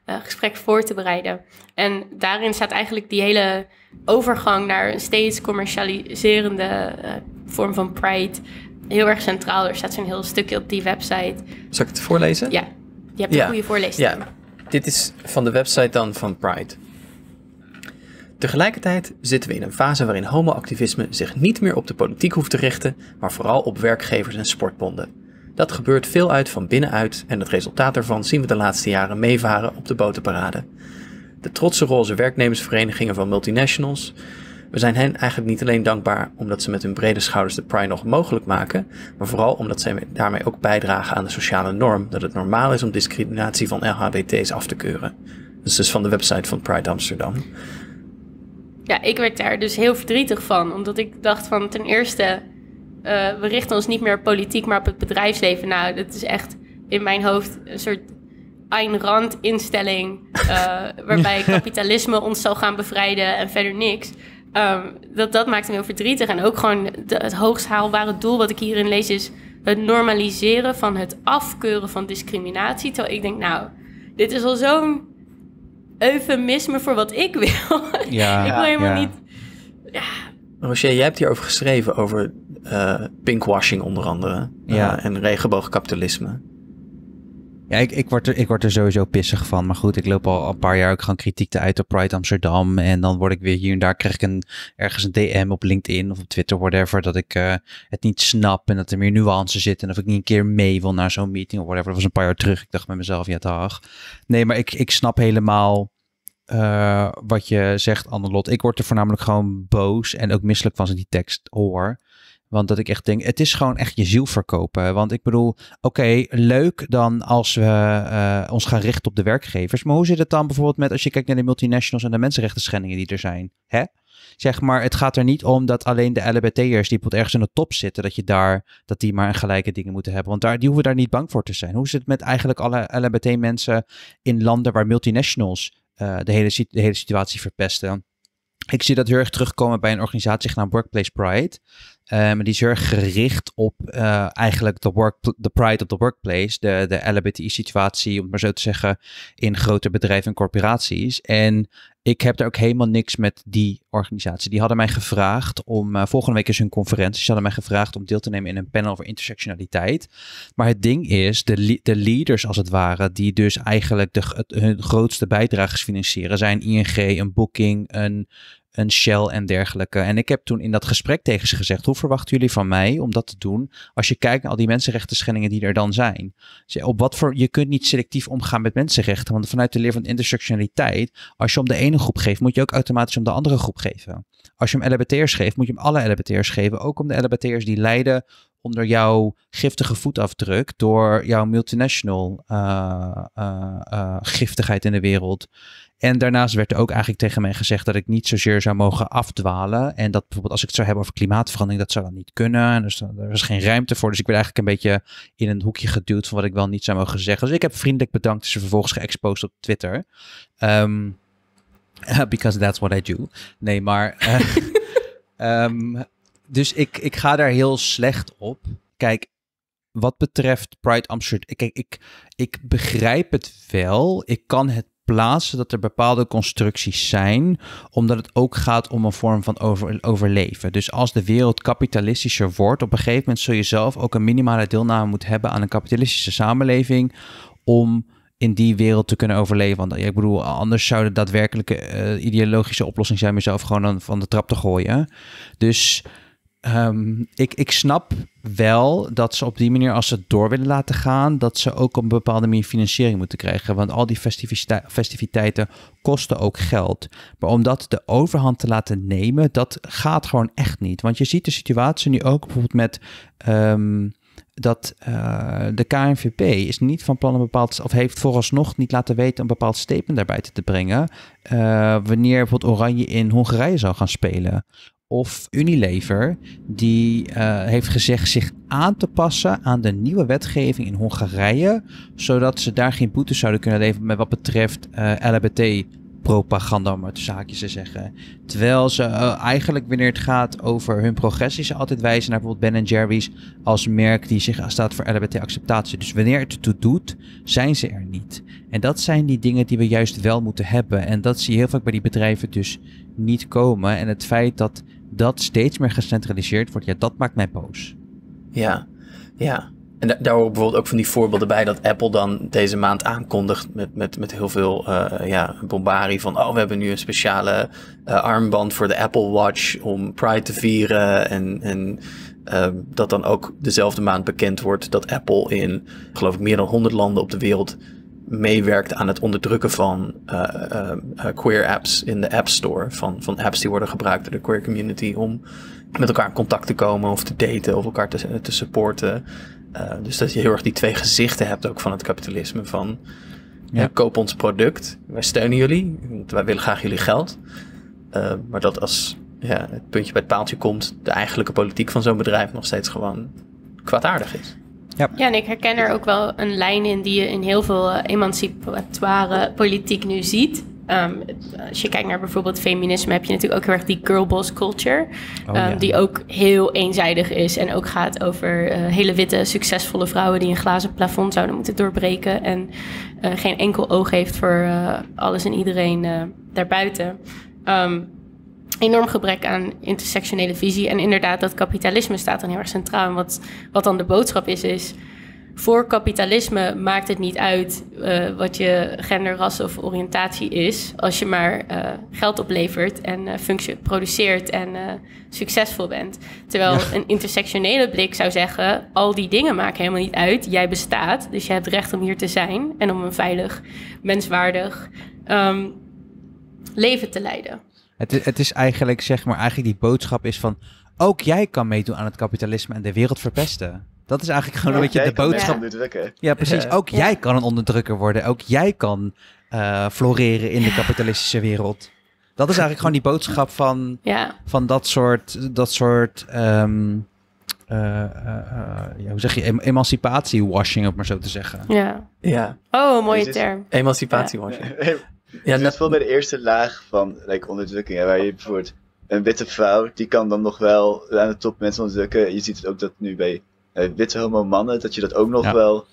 gesprek voor te bereiden. En daarin staat eigenlijk die hele overgang naar een steeds commercialiserende vorm van Pride heel erg centraal. Er staat zo'n heel stukje op die website. Zal ik het voorlezen? Ja, je hebt een goede voorlezing. Ja. Dit is van de website dan van Pride. Tegelijkertijd zitten we in een fase waarin homoactivisme zich niet meer op de politiek hoeft te richten, maar vooral op werkgevers en sportbonden. Dat gebeurt veel uit van binnenuit en het resultaat daarvan zien we de laatste jaren meevaren op de botenparade. De trotse roze werknemersverenigingen van multinationals. We zijn hen eigenlijk niet alleen dankbaar omdat ze met hun brede schouders de Pride nog mogelijk maken, maar vooral omdat zij daarmee ook bijdragen aan de sociale norm dat het normaal is om discriminatie van LHBT's af te keuren. Dat is dus van de website van Pride Amsterdam ja, ik werd daar dus heel verdrietig van. Omdat ik dacht van ten eerste, eh, we richten ons niet meer op politiek, maar op het bedrijfsleven. Nou, dat is echt in mijn hoofd een soort Ayn Rand instelling. Eh, waarbij kapitalisme ons zal gaan bevrijden en verder niks. Ehm, dat, dat maakt me heel verdrietig. En ook gewoon het hoogst haalbare doel wat ik hierin lees is het normaliseren van het afkeuren van discriminatie. Terwijl ik denk, nou, dit is al zo'n eufemisme voor wat ik wil. Ja, ik wil helemaal niet. Ja. jij hebt hierover geschreven, over eh, pinkwashing onder andere. Ja. Uh, en regenboogkapitalisme. Ja, ik, ik, word er, ik word er sowieso pissig van. Maar goed, ik loop al een paar jaar ook gewoon kritiek te uit op Pride Amsterdam. En dan word ik weer hier en daar, krijg ik een, ergens een DM op LinkedIn of op Twitter, whatever. Dat ik eh, het niet snap en dat er meer nuance zit. En of ik niet een keer mee wil naar zo'n meeting of whatever. Dat was een paar jaar terug. Ik dacht met mezelf, ja dag. Nee, maar ik, ik snap helemaal eh, wat je zegt, Annelot. Ik word er voornamelijk gewoon boos en ook misselijk van als ik die tekst hoor. Want dat ik echt denk, het is gewoon echt je ziel verkopen. Want ik bedoel, oké, leuk dan als we eh, ons gaan richten op de werkgevers. Maar hoe zit het dan bijvoorbeeld met als je kijkt naar de multinationals en de mensenrechten schendingen die er zijn? Hè? Zeg maar, het gaat er niet om dat alleen de LBT'ers die ergens in de top zitten, dat je daar, dat die maar een gelijke dingen moeten hebben. Want daar, die hoeven daar niet bang voor te zijn. Hoe zit het met eigenlijk alle LBT mensen in landen waar multinationals eh, de, hele, de hele situatie verpesten? Ik zie dat heel erg terugkomen bij een organisatie genaamd Workplace Pride. Eh, maar die erg gericht op eh, eigenlijk de, work, pride of the workplace, de, de LBTI-situatie, om het maar zo te zeggen, in grote bedrijven en corporaties. En ik heb daar ook helemaal niks met die organisatie. Die hadden mij gevraagd om, eh, volgende week is hun conferentie, ze hadden mij gevraagd om deel te nemen in een panel over intersectionaliteit. Maar het ding is, de, de leaders als het ware, die dus eigenlijk de, hun grootste bijdragers financieren, zijn ING, een Booking, een een Shell en dergelijke. En ik heb toen in dat gesprek tegen ze gezegd: hoe verwachten jullie van mij om dat te doen? Als je kijkt naar al die mensenrechten schendingen die er dan zijn. op wat voor, je kunt niet selectief omgaan met mensenrechten, want vanuit de leer van intersectionaliteit, als je om de ene groep geeft, moet je ook automatisch om de andere groep geven. Als je hem LBT'ers geeft, moet je hem alle LBT'ers geven, ook om de LBT'ers die lijden onder jouw giftige voetafdruk door jouw multinational eh, eh, eh, giftigheid in de wereld. En daarnaast werd er ook eigenlijk tegen mij gezegd dat ik niet zozeer zou mogen afdwalen. En dat bijvoorbeeld als ik het zou hebben over klimaatverandering, dat zou dan niet kunnen. En dus, er was geen ruimte voor. Dus ik werd eigenlijk een beetje in een hoekje geduwd van wat ik wel niet zou mogen zeggen. Dus ik heb vriendelijk bedankt. Ze dus vervolgens geëxposed op Twitter. Ehm, because that's what I do. Nee, maar. Eh, ehm, dus ik, ik ga daar heel slecht op. Kijk, wat betreft Pride Amsterdam. Kijk, ik, ik begrijp het wel. Ik kan het plaatsen dat er bepaalde constructies zijn, omdat het ook gaat om een vorm van over, overleven. Dus als de wereld kapitalistischer wordt, op een gegeven moment zul je zelf ook een minimale deelname moeten hebben aan een kapitalistische samenleving om in die wereld te kunnen overleven. Want ik bedoel, anders zou de daadwerkelijke eh, ideologische oplossing zijn jezelf gewoon van de trap te gooien. Dus Ehm, ik, ik snap wel dat ze op die manier, als ze het door willen laten gaan, dat ze ook op een bepaalde manier financiering moeten krijgen. Want al die festiviteiten kosten ook geld. Maar om dat de overhand te laten nemen, dat gaat gewoon echt niet. Want je ziet de situatie nu ook bijvoorbeeld met. Ehm, dat eh, de KNVP is niet van plan een bepaald, of heeft vooralsnog niet laten weten een bepaald statement daarbij te, brengen. Eh, wanneer bijvoorbeeld Oranje in Hongarije zou gaan spelen of Unilever, die eh, heeft gezegd zich aan te passen aan de nieuwe wetgeving in Hongarije, zodat ze daar geen boetes zouden kunnen leveren met wat betreft uh, eh, LHBT propaganda, om het zaakjes te zeggen. Terwijl ze eh, eigenlijk, wanneer het gaat over hun progressie, ze altijd wijzen naar bijvoorbeeld Ben Jerry's als merk die zich staat voor LHBT-acceptatie. Dus wanneer het ertoe doet, zijn ze er niet. En dat zijn die dingen die we juist wel moeten hebben. En dat zie je heel vaak bij die bedrijven dus niet komen. En het feit dat dat steeds meer gecentraliseerd wordt, ja, dat maakt mij boos. Ja, ja. En daar horen bijvoorbeeld ook van die voorbeelden bij dat Apple dan deze maand aankondigt met, met, met heel veel uh, ja, bombarie van oh, we hebben nu een speciale uh, armband voor de Apple Watch om Pride te vieren. En, en eh, dat dan ook dezelfde maand bekend wordt dat Apple in geloof ik meer dan 100 landen op de wereld meewerkt aan het onderdrukken van eh, eh, eh, queer apps in de App Store. Van, van apps die worden gebruikt door de queer community om met elkaar in contact te komen of te daten of elkaar te, te supporten. dus dat je heel erg die twee gezichten hebt ook van het kapitalisme. Van ja. koop ons product, wij steunen jullie, wij willen graag jullie geld. maar dat als ja, het puntje bij het paaltje komt, de eigenlijke politiek van zo'n bedrijf nog steeds gewoon kwaadaardig is. Ja. ja, en ik herken er ook wel een lijn in die je in heel veel eh, emancipatoire politiek nu ziet. Ehm, als je kijkt naar bijvoorbeeld feminisme, heb je natuurlijk ook heel erg die girlboss culture. Oh, ehm, die ook heel eenzijdig is en ook gaat over eh, hele witte, succesvolle vrouwen die een glazen plafond zouden moeten doorbreken. En eh, geen enkel oog heeft voor alles en iedereen daarbuiten. Um, enorm gebrek aan intersectionele visie. En inderdaad, dat kapitalisme staat dan heel erg centraal. En wat, wat dan de boodschap is, is voor kapitalisme maakt het niet uit eh, wat je gender, ras of oriëntatie is. Als je maar eh, geld oplevert en eh, functie produceert en succesvol bent. Terwijl een intersectionele blik zou zeggen: al die dingen maken helemaal niet uit. Jij bestaat, dus je hebt recht om hier te zijn en om een veilig, menswaardig ehm, leven te leiden. Het is, het is eigenlijk, zeg maar, eigenlijk die boodschap is van... ook jij kan meedoen aan het kapitalisme en de wereld verpesten. Dat is eigenlijk gewoon een beetje de boodschap. Ja, precies. Ook jij kan een onderdrukker worden. Ook jij kan eh, floreren in de kapitalistische wereld. Dat is eigenlijk gewoon die boodschap van, ja. van dat soort, dat soort ehm, eh, eh, hoe zeg je, emancipatie-washing, om maar zo te zeggen. Ja. ja. Oh, mooie term. Emancipatie-washing. Ja, dus het is wel bij de eerste laag van like, onderdrukking. Hè, waar je bijvoorbeeld een witte vrouw, die kan dan nog wel aan de top mensen onderdrukken. Je ziet ook dat nu bij eh, witte homo mannen, dat je dat ook nog wel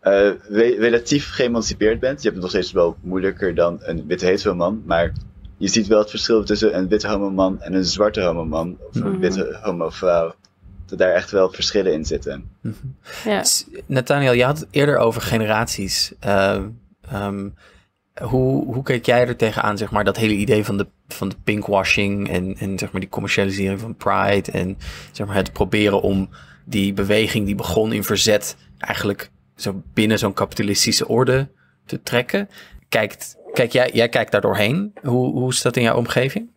eh, relatief geëmancipeerd bent. Je hebt het nog steeds wel moeilijker dan een witte hetero man, maar je ziet wel het verschil tussen een witte homo man en een zwarte homo man of een mhm. witte homo vrouw. Dat daar echt wel verschillen in zitten. Mhm. ja. Nathaniel, je had het eerder over generaties. Uh, hoe, hoe kijk jij er tegenaan, zeg maar, dat hele idee van de, van de pinkwashing en, en zeg maar die commercialisering van Pride en zeg maar, het proberen om die beweging die begon in verzet eigenlijk zo binnen zo'n kapitalistische orde te trekken? Kijkt, kijk jij, jij kijkt daar doorheen. Hoe, hoe is dat in jouw omgeving?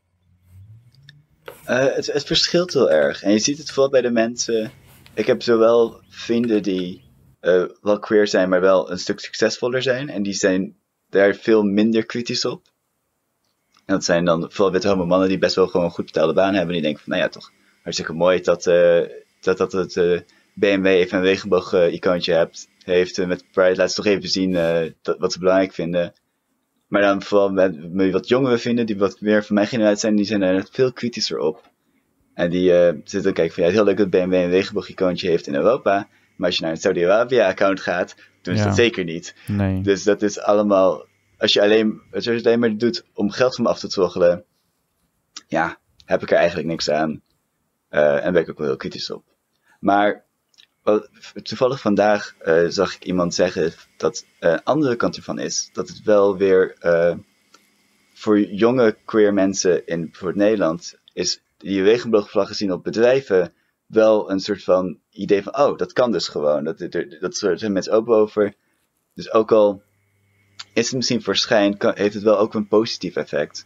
Eh, het, het, verschilt heel erg. En je ziet het vooral bij de mensen. Ik heb zowel vrienden die eh, wel queer zijn, maar wel een stuk succesvoller zijn. En die zijn daar veel minder kritisch op. En dat zijn dan vooral witte homo mannen die best wel gewoon een goed betaalde baan hebben. Die denken van, nou ja, toch hartstikke mooi dat eh, dat, dat het eh, BMW even een regenboog-icoontje eh, hebt, heeft. met Pride laat ze toch even zien wat ze belangrijk vinden. Maar dan vooral met, wat jongeren vinden, die wat meer van mijn generatie zijn, die zijn er veel kritischer op. En die uh, zitten ook kijken van, ja, het is heel leuk dat BMW een regenboog-icoontje heeft in Europa. Maar als je naar een Saudi-Arabia-account gaat, Tenminste, dus ja. dat zeker niet. Nee. Dus dat is allemaal. Als je, alleen, als je het alleen maar doet om geld van me af te troggelen, ja, heb ik er eigenlijk niks aan. Eh, en ben ik ook wel heel kritisch op. Maar toevallig vandaag eh, zag ik iemand zeggen dat eh, een andere kant ervan is dat het wel weer voor jonge queer mensen in voor Nederland is die regenboogvlaggen zien op bedrijven wel een soort van idee van, oh, dat kan dus gewoon. Dat, dat, dat zijn mensen open over. Dus ook al is het misschien verschijn, kan, heeft het wel ook een positief effect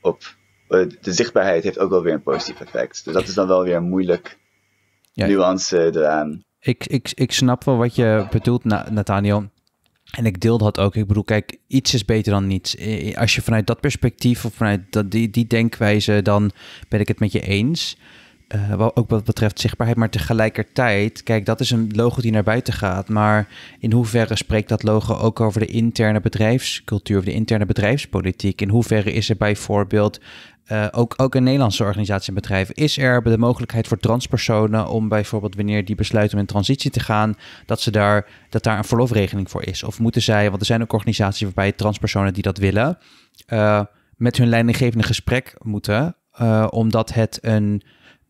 op. Eh, de zichtbaarheid heeft ook wel weer een positief effect. Dus dat is dan wel weer een moeilijk nuance eraan. Ik, ik, ik snap wel wat je bedoelt, Nathaniel. En ik deel dat ook. Ik bedoel, kijk, iets is beter dan niets. Als je vanuit dat perspectief of vanuit dat, die, die denkwijze, dan ben ik het met je eens. Eh, ook wat betreft zichtbaarheid, maar tegelijkertijd, kijk, dat is een logo die naar buiten gaat. Maar in hoeverre spreekt dat logo ook over de interne bedrijfscultuur of de interne bedrijfspolitiek? In hoeverre is er bijvoorbeeld eh, ook, ook een Nederlandse organisatie en bedrijven. Is er de mogelijkheid voor transpersonen om bijvoorbeeld wanneer die besluiten om in transitie te gaan, dat, ze daar, dat daar een verlofregeling voor is? Of moeten zij, want er zijn ook organisaties waarbij transpersonen die dat willen, eh, met hun leidinggevende gesprek moeten, omdat het een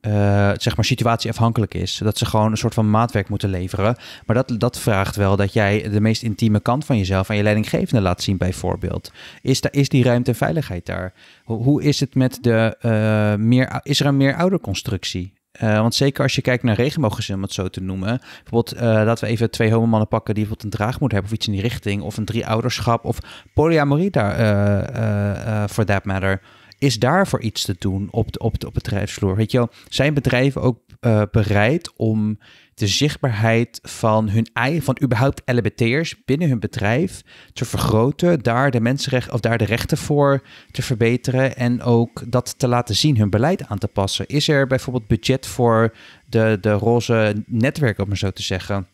eh, zeg maar situatieafhankelijk is. Dat ze gewoon een soort van maatwerk moeten leveren. Maar dat, dat vraagt wel dat jij de meest intieme kant van jezelf aan je leidinggevende laat zien, bijvoorbeeld. Is, daar is die ruimte en veiligheid daar? Hoe, is het met de eh, meer, is er een meer ouderconstructie? Uh, want zeker als je kijkt naar regenbooggezinnen, om het zo te noemen. Bijvoorbeeld, uh, laten we even twee homomannen pakken die bijvoorbeeld een draagmoeder hebben of iets in die richting. Of een drie-ouderschap of polyamorie daar, voor uh, that matter. Is daarvoor iets te doen op de, op de op bedrijfsvloer? Weet je wel, zijn bedrijven ook eh, bereid om de zichtbaarheid van hun eigen, van überhaupt LBT'ers binnen hun bedrijf te vergroten, daar de mensenrechten of daar de rechten voor te verbeteren en ook dat te laten zien, hun beleid aan te passen. Is er bijvoorbeeld budget voor de, de roze netwerken, om maar zo te zeggen?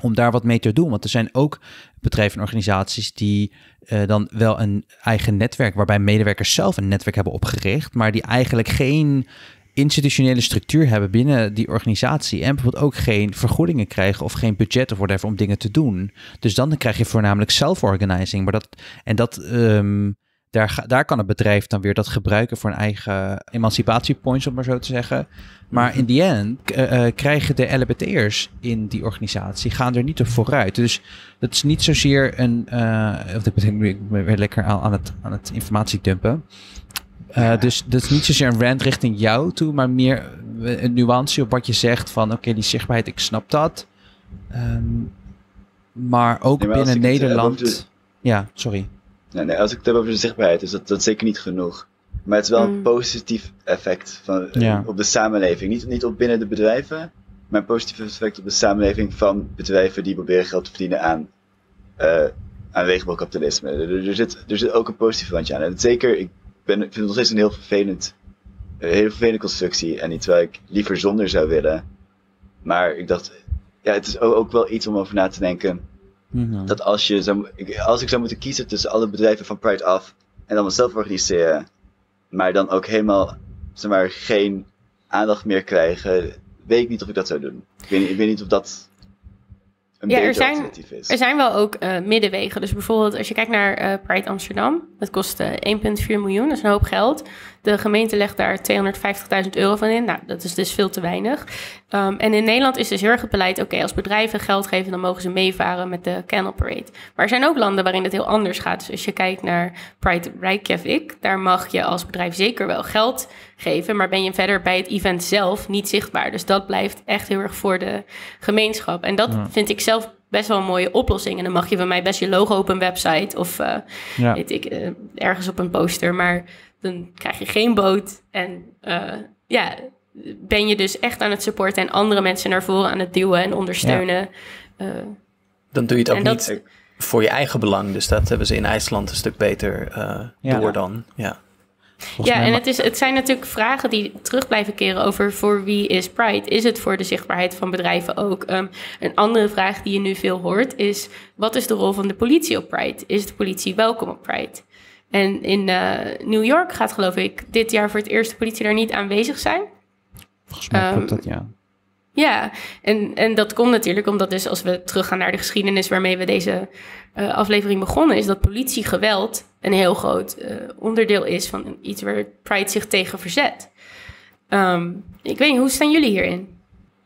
om daar wat mee te doen. Want er zijn ook bedrijven en organisaties die eh, dan wel een eigen netwerk waarbij medewerkers zelf een netwerk hebben opgericht, maar die eigenlijk geen institutionele structuur hebben binnen die organisatie en bijvoorbeeld ook geen vergoedingen krijgen of geen budget of whatever om dingen te doen. Dus dan krijg je voornamelijk self-organizing. Maar dat, en dat ehm, daar, daar kan het bedrijf dan weer dat gebruiken voor een eigen emancipatiepoints, om maar zo te zeggen. Maar mhm. in die end eh, eh, krijgen de LBT'ers in die organisatie, gaan er niet op vooruit. Dus dat is niet zozeer een, eh, of ik ben nu weer lekker aan, aan, het, aan het informatie dumpen. Dus dat is niet zozeer een rant richting jou toe, maar meer een nuance op wat je zegt van oké, die zichtbaarheid, ik snap dat. Ehm, maar ook binnen Nederland. ja, sorry. Nee, als ik het heb over de zichtbaarheid, is dat, dat zeker niet genoeg. Maar het is wel een mm. positief effect van, eh, op de samenleving. Niet, niet op binnen de bedrijven, maar een positief effect op de samenleving van bedrijven die proberen geld te verdienen aan, uh, aan Er, er, zit, er zit ook een positief randje aan. zeker, ik, ben, ik vind het nog steeds een heel vervelend, een heel vervelende constructie. En iets waar ik liever zonder zou willen. Maar ik dacht, ja, het is ook wel iets om over na te denken Mhm. Dat als, je als ik zou moeten kiezen tussen alle bedrijven van Pride af en dan mezelf organiseren, maar dan ook helemaal zeg geen aandacht meer krijgen, weet ik niet of ik dat zou doen. Ik weet, niet of dat een ja, er zijn, Er zijn wel ook eh, middenwegen. Dus bijvoorbeeld als je kijkt naar eh, Pride Amsterdam. Dat kost 1,4 eh, miljoen, dat is een hoop geld. De gemeente legt daar 250.000 euro van in. Nou, dat is dus veel te weinig. Ehm, en in Nederland is dus heel erg het beleid... oké, als bedrijven geld geven, dan mogen ze meevaren met de Canal Parade. Maar er zijn ook landen waarin het heel anders gaat. Dus als je kijkt naar Pride Reykjavik... daar mag je als bedrijf zeker wel geld geven... maar ben je verder bij het event zelf niet zichtbaar. Dus dat blijft echt heel erg voor de gemeenschap. En dat vind ik zelf best wel een mooie oplossing. En dan mag je van mij best je logo op een website of eh, weet ik, eh, ergens op een poster. Maar dan krijg je geen boot. En eh, ja, ben je dus echt aan het supporten en andere mensen naar voren aan het duwen en ondersteunen. Eh, dan doe je het ook niet voor je eigen belang. Dus dat hebben ze in IJsland een stuk beter eh, door dan. Ja. ja, en het, is, het zijn natuurlijk vragen die terug blijven keren over voor wie is Pride? Is het voor de zichtbaarheid van bedrijven ook? Ehm, een andere vraag die je nu veel hoort is: wat is de rol van de politie op Pride? Is de politie welkom op Pride? En in eh, New York gaat, geloof ik, dit jaar voor het eerst de politie daar niet aanwezig zijn. Volgens mij ehm, dat, ja. Ja, en, en dat komt natuurlijk omdat dus als we teruggaan naar de geschiedenis waarmee we deze eh, aflevering begonnen, is dat politiegeweld een heel groot eh, onderdeel is van iets waar Pride zich tegen verzet. Ehm, ik weet niet, hoe staan jullie hierin?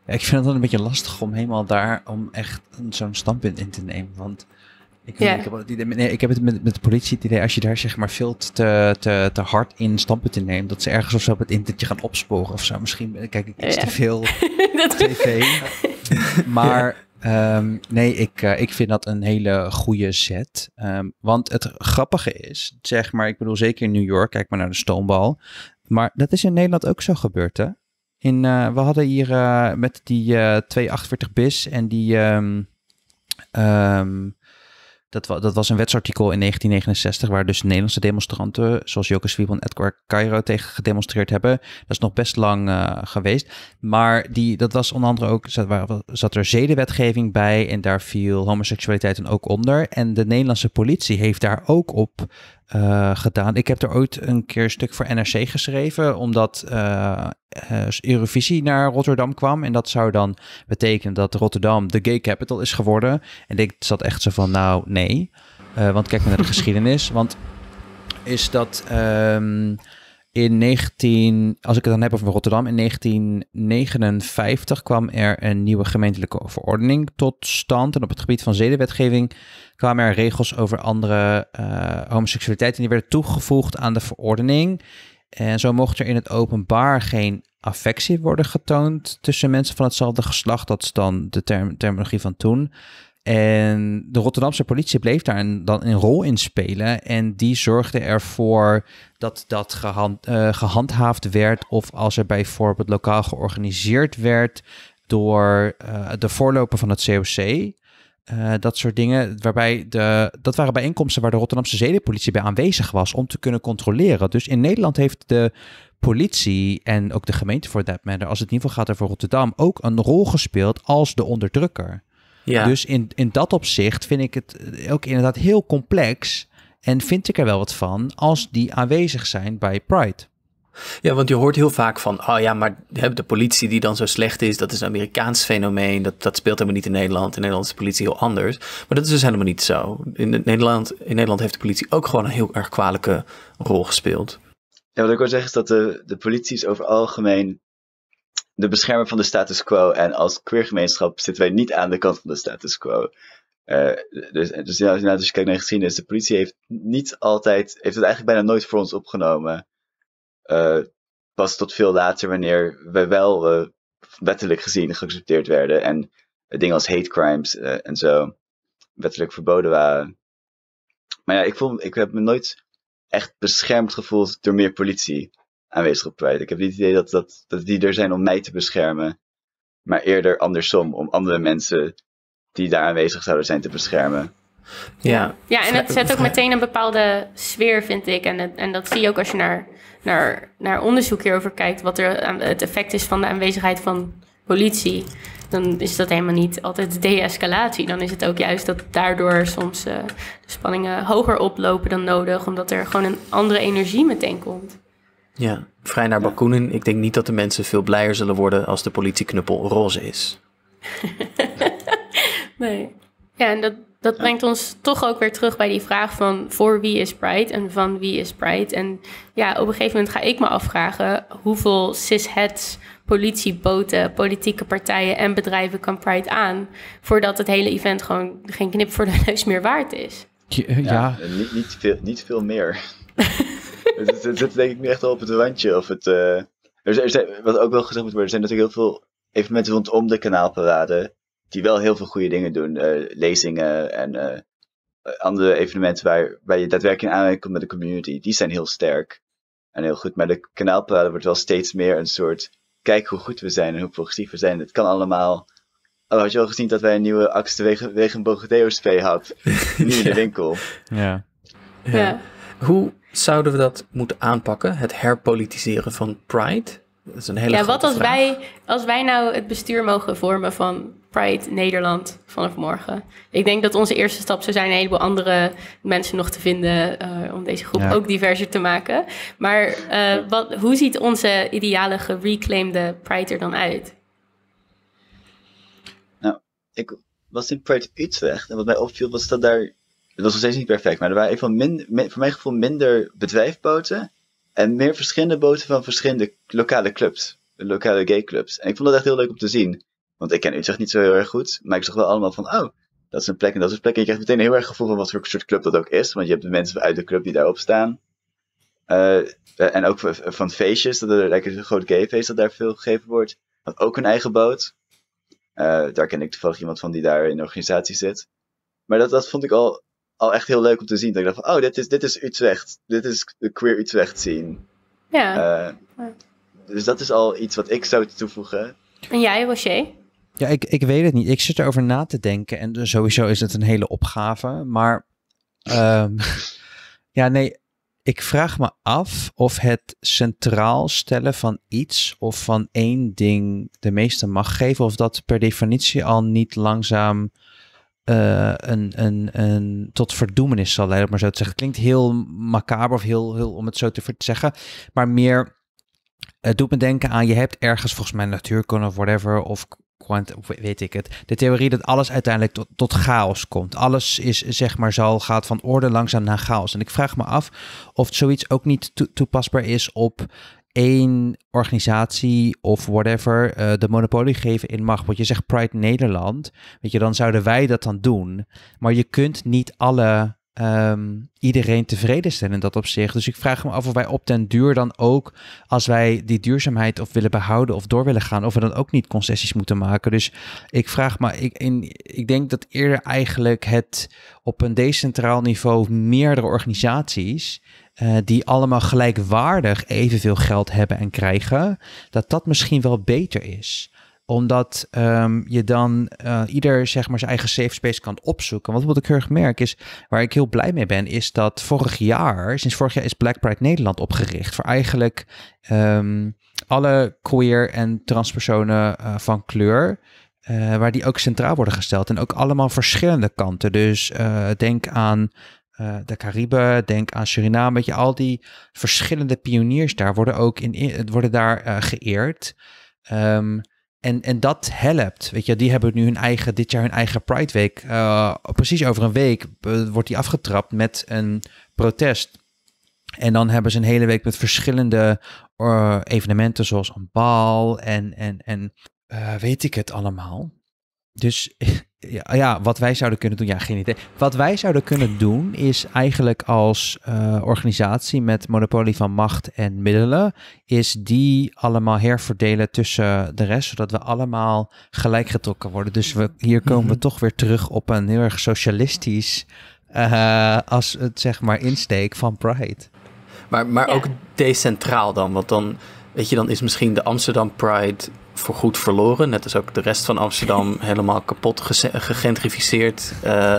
Ik vind het dan een beetje lastig om helemaal daar, om echt zo'n standpunt in te nemen. Want ik, ja. ik, heb, het met, de politie het idee, als je daar zeg maar veel te, te, te hard in te neemt, dat ze ergens of op het internet gaan opsporen of zo. Misschien eh, kijk ik iets te veel tv. maar ehm, nee, ik, eh, ik vind dat een hele goede set. Ehm, want het grappige is, zeg maar, ik bedoel zeker in New York, kijk maar naar de stoombal. Maar dat is in Nederland ook zo gebeurd, hè? In, eh, we hadden hier met die 248 bis en die... Ehm, dat, dat was een wetsartikel in 1969 waar dus Nederlandse demonstranten, zoals Joke Swiep en Edgar Cairo, tegen gedemonstreerd hebben. Dat is nog best lang eh, geweest. Maar die, dat was onder andere ook, zat, waar, zat er zedenwetgeving bij en daar viel homoseksualiteit dan ook onder. En de Nederlandse politie heeft daar ook op eh, gedaan. Ik heb er ooit een keer een stuk voor NRC geschreven, omdat uh, Eurovisie naar Rotterdam kwam. En dat zou dan betekenen dat Rotterdam de gay capital is geworden. En ik zat echt zo van, nou nee. want kijk maar naar de geschiedenis. Want is dat... Ehm, in 19, als ik het dan heb over Rotterdam, in 1959 kwam er een nieuwe gemeentelijke verordening tot stand. En op het gebied van zedenwetgeving kwamen er regels over andere eh, homoseksualiteit. En die werden toegevoegd aan de verordening. En zo mocht er in het openbaar geen affectie worden getoond tussen mensen van hetzelfde geslacht. Dat is dan de term terminologie van toen. En de Rotterdamse politie bleef daar dan een rol in spelen. En die zorgde ervoor dat dat gehand, eh, gehandhaafd werd. Of als er bijvoorbeeld lokaal georganiseerd werd door eh, de voorloper van het COC. Eh, dat soort dingen. Waarbij de, dat waren bijeenkomsten waar de Rotterdamse zedenpolitie bij aanwezig was om te kunnen controleren. Dus in Nederland heeft de politie en ook de gemeente voor that matter, als het in ieder geval gaat over Rotterdam, ook een rol gespeeld als de onderdrukker. Dus in, in dat opzicht vind ik het ook inderdaad heel complex. En vind ik er wel wat van als die aanwezig zijn bij Pride. Ja, want je hoort heel vaak van, oh ja, maar de politie die dan zo slecht is, dat is een Amerikaans fenomeen, dat, dat speelt helemaal niet in Nederland. In Nederland is de politie heel anders. Maar dat is dus helemaal niet zo. In Nederland, in Nederland heeft de politie ook gewoon een heel erg kwalijke rol gespeeld. Ja, wat ik wil zeggen is dat de, de politie is over algemeen de beschermer van de status quo. En als queergemeenschap zitten wij niet aan de kant van de status quo. Eh, dus, dus als je kijkt naar gezien geschiedenis, de politie heeft niet altijd, heeft het eigenlijk bijna nooit voor ons opgenomen. Eh, pas tot veel later, wanneer we wel eh, wettelijk gezien geaccepteerd werden en dingen als hate crimes en zo wettelijk verboden waren. Maar ja, ik, voel, ik heb me nooit echt beschermd gevoeld door meer politie aanwezig op kwijt. Ik heb niet het idee dat, dat, dat die er zijn om mij te beschermen, maar eerder andersom, om andere mensen die daar aanwezig zouden zijn te beschermen. Ja, ja en het zet ook meteen een bepaalde sfeer, vind ik. En, en dat zie je ook als je naar, naar, naar onderzoek hierover kijkt, wat er, het effect is van de aanwezigheid van politie. Dan is dat helemaal niet altijd de-escalatie. Dan is het ook juist dat daardoor soms eh, de spanningen hoger oplopen dan nodig, omdat er gewoon een andere energie meteen komt. Ja, vrij naar Bakkoenen. Ik denk niet dat de mensen veel blijer zullen worden als de politieknuppel roze is. nee. Ja, en dat, dat brengt ons toch ook weer terug bij die vraag van voor wie is Pride en van wie is Pride. En ja, op een gegeven moment ga ik me afvragen hoeveel cis politieboten, politieke partijen en bedrijven kan Pride aan voordat het hele event gewoon geen knip voor de neus meer waard is. Eh, ja, ja. Niet, niet, veel, niet veel meer. het, het zit denk ik nu echt wel op het randje. Of het, eh, er er wat ook wel gezegd moet worden, er zijn natuurlijk heel veel evenementen rondom de kanaalparade. Die wel heel veel goede dingen doen. Eh, lezingen en eh, andere evenementen waar, waar je daadwerkelijk in aanraking komt met de community. Die zijn heel sterk en heel goed. Maar de kanaalparade wordt wel steeds meer een soort... Kijk hoe goed we zijn en hoe progressief we zijn. Het kan allemaal... Oh, had je al gezien dat wij een nieuwe Axe boogdeos DOSP had? Nu in de winkel. ja. ja. Hoe, Zouden we dat moeten aanpakken, het herpolitiseren van Pride? Dat is een hele ja, wat als wij, als wij nou het bestuur mogen vormen van Pride Nederland vanaf morgen? Ik denk dat onze eerste stap zou zijn een heleboel andere mensen nog te vinden eh, om deze groep ook diverser te maken. Maar eh, wat, hoe ziet onze ideale gereclaimde Pride er dan uit? Nou, ik was in Pride Utrecht en wat mij opviel was dat daar dat was nog steeds niet perfect, maar er waren even min, min, voor mijn gevoel minder bedrijfboten en meer verschillende boten van verschillende lokale clubs, lokale gay clubs. En ik vond dat echt heel leuk om te zien, want ik ken Utrecht niet zo heel erg goed, maar ik zag wel allemaal van, oh, dat is een plek en dat is een plek. En je krijgt meteen heel erg gevoel van wat voor soort club dat ook is, want je hebt de mensen uit de club die daarop staan. Eh, eh, en ook van feestjes, dat er lekker een groot gayfeest dat daar veel gegeven wordt. Had ook een eigen boot. Eh, daar ken ik toevallig iemand van die daar in de organisatie zit. Maar dat, dat vond ik al al echt heel leuk om te zien. Dat ik dacht van, oh, dit is, dit is Utrecht. Dit is de queer Utrecht zien Ja. Eh, dus dat is al iets wat ik zou toevoegen. En jij, Rocher? Ja, ik, ik weet het niet. Ik zit erover na te denken. En sowieso is het een hele opgave. Maar ehm, ja, nee. Ik vraag me af of het centraal stellen van iets of van één ding de meeste mag geven, of dat per definitie al niet langzaam eh, een, een, een, tot verdoemenis zal leiden, maar zo te zeggen. Klinkt heel macaber of heel, heel om het zo te zeggen, maar meer. Het doet me denken aan, je hebt ergens volgens mij natuurkunde of whatever, of weet ik het. De theorie dat alles uiteindelijk tot, chaos komt. Alles is, zeg maar, zal, gaat van orde langzaam naar chaos. En ik vraag me af of zoiets ook niet toepasbaar is op één organisatie of whatever eh, de monopolie geven in mag, Want je zegt Pride Nederland, weet je, dan zouden wij dat dan doen. Maar je kunt niet alle Ehm, iedereen tevreden stellen in dat opzicht. Dus ik vraag me af of wij op den duur dan ook, als wij die duurzaamheid of willen behouden of door willen gaan, of we dan ook niet concessies moeten maken. Dus ik vraag me, ik, in, ik denk dat eerder eigenlijk het op een decentraal niveau meerdere organisaties eh, die allemaal gelijkwaardig evenveel geld hebben en krijgen, dat dat misschien wel beter is omdat ehm, je dan eh, ieder zeg maar zijn eigen safe space kan opzoeken. Want wat ik heel erg merk is, waar ik heel blij mee ben, is dat vorig jaar, sinds vorig jaar is Black Pride Nederland opgericht. Voor eigenlijk ehm, alle queer en transpersonen eh, van kleur. Eh, waar die ook centraal worden gesteld. En ook allemaal verschillende kanten. Dus denk aan de Cariben, denk aan Suriname. Weet je, al die verschillende pioniers daar worden ook in, worden daar geëerd. Um, en, en dat helpt. Weet je, die hebben nu hun eigen, dit jaar hun eigen Pride Week. Eh, precies over een week eh, wordt die afgetrapt met een protest. En dan hebben ze een hele week met verschillende eh, evenementen, zoals een bal en, en, en weet ik het allemaal. Dus ja, ja, wat wij zouden kunnen doen, ja, geen idee. Wat wij zouden kunnen doen is eigenlijk als eh, organisatie met monopolie van macht en middelen, is die allemaal herverdelen tussen de rest, zodat we allemaal gelijk getrokken worden. Dus we, hier komen we mhm. toch weer terug op een heel erg socialistisch, eh, als het zeg maar insteek van Pride. Maar, maar ook decentraal dan, want dan, weet je, dan is misschien de Amsterdam Pride voorgoed verloren. Net als ook de rest van Amsterdam helemaal kapot gegentrificeerd. Eh,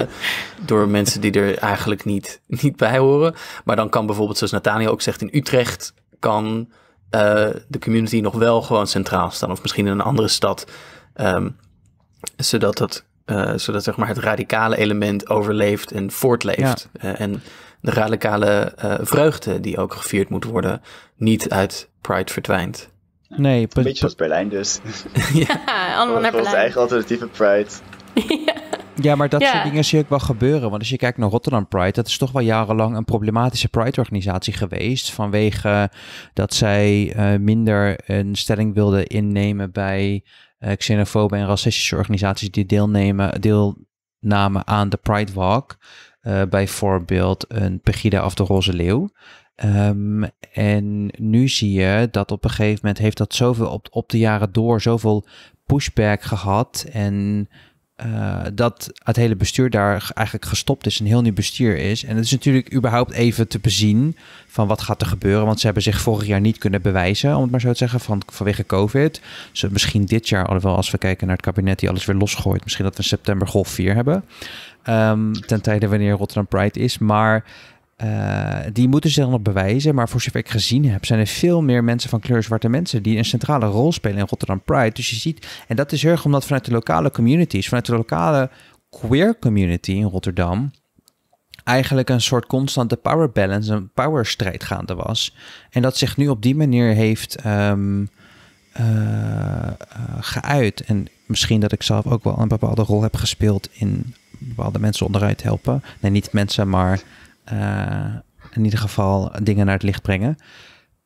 door mensen die er eigenlijk niet, niet bij horen. Maar dan kan bijvoorbeeld, zoals Nathaniel ook zegt, in Utrecht kan eh, de community nog wel gewoon centraal staan. Of misschien in een andere stad. Ehm, zodat dat, eh, zodat zeg maar het radicale element overleeft en voortleeft. en de radicale vreugde die ook gevierd moet worden, niet uit Pride verdwijnt. Nee, een beetje als Berlijn dus. ja, allemaal naar Berlijn. Onze eigen alternatieve Pride. ja. maar dat soort dingen zie ik wel gebeuren. Want als je kijkt naar Rotterdam Pride, dat is toch wel jarenlang een problematische Pride-organisatie geweest. Vanwege dat zij eh, minder een stelling wilden innemen bij uh, xenofobe en racistische organisaties die deelnemen, deelnamen aan de Pride Walk. Eh, bijvoorbeeld een Pegida of de Roze Leeuw. Ehm, en nu zie je dat op een gegeven moment heeft dat zoveel op, op de jaren door zoveel pushback gehad. En eh, dat het hele bestuur daar eigenlijk gestopt is, een heel nieuw bestuur is. En het is natuurlijk überhaupt even te bezien van wat gaat er gebeuren. Want ze hebben zich vorig jaar niet kunnen bewijzen, om het maar zo te zeggen, van, vanwege COVID. Dus misschien dit jaar, alhoewel als we kijken naar het kabinet die alles weer losgooit. Misschien dat we september golf 4 hebben. Ehm, ten tijde wanneer Rotterdam Pride is. Maar eh, die moeten zich dan nog bewijzen. Maar voor zover ik gezien heb, zijn er veel meer mensen van kleur zwarte mensen die een centrale rol spelen in Rotterdam Pride. Dus je ziet, en dat is heel erg omdat vanuit de lokale communities, vanuit de lokale queer community in Rotterdam, eigenlijk een soort constante power balance, een power strijd gaande was. En dat zich nu op die manier heeft ehm, eh, eh, geuit. En misschien dat ik zelf ook wel een bepaalde rol heb gespeeld in bepaalde mensen onderuit helpen. Nee, niet mensen, maar eh, in ieder geval dingen naar het licht brengen.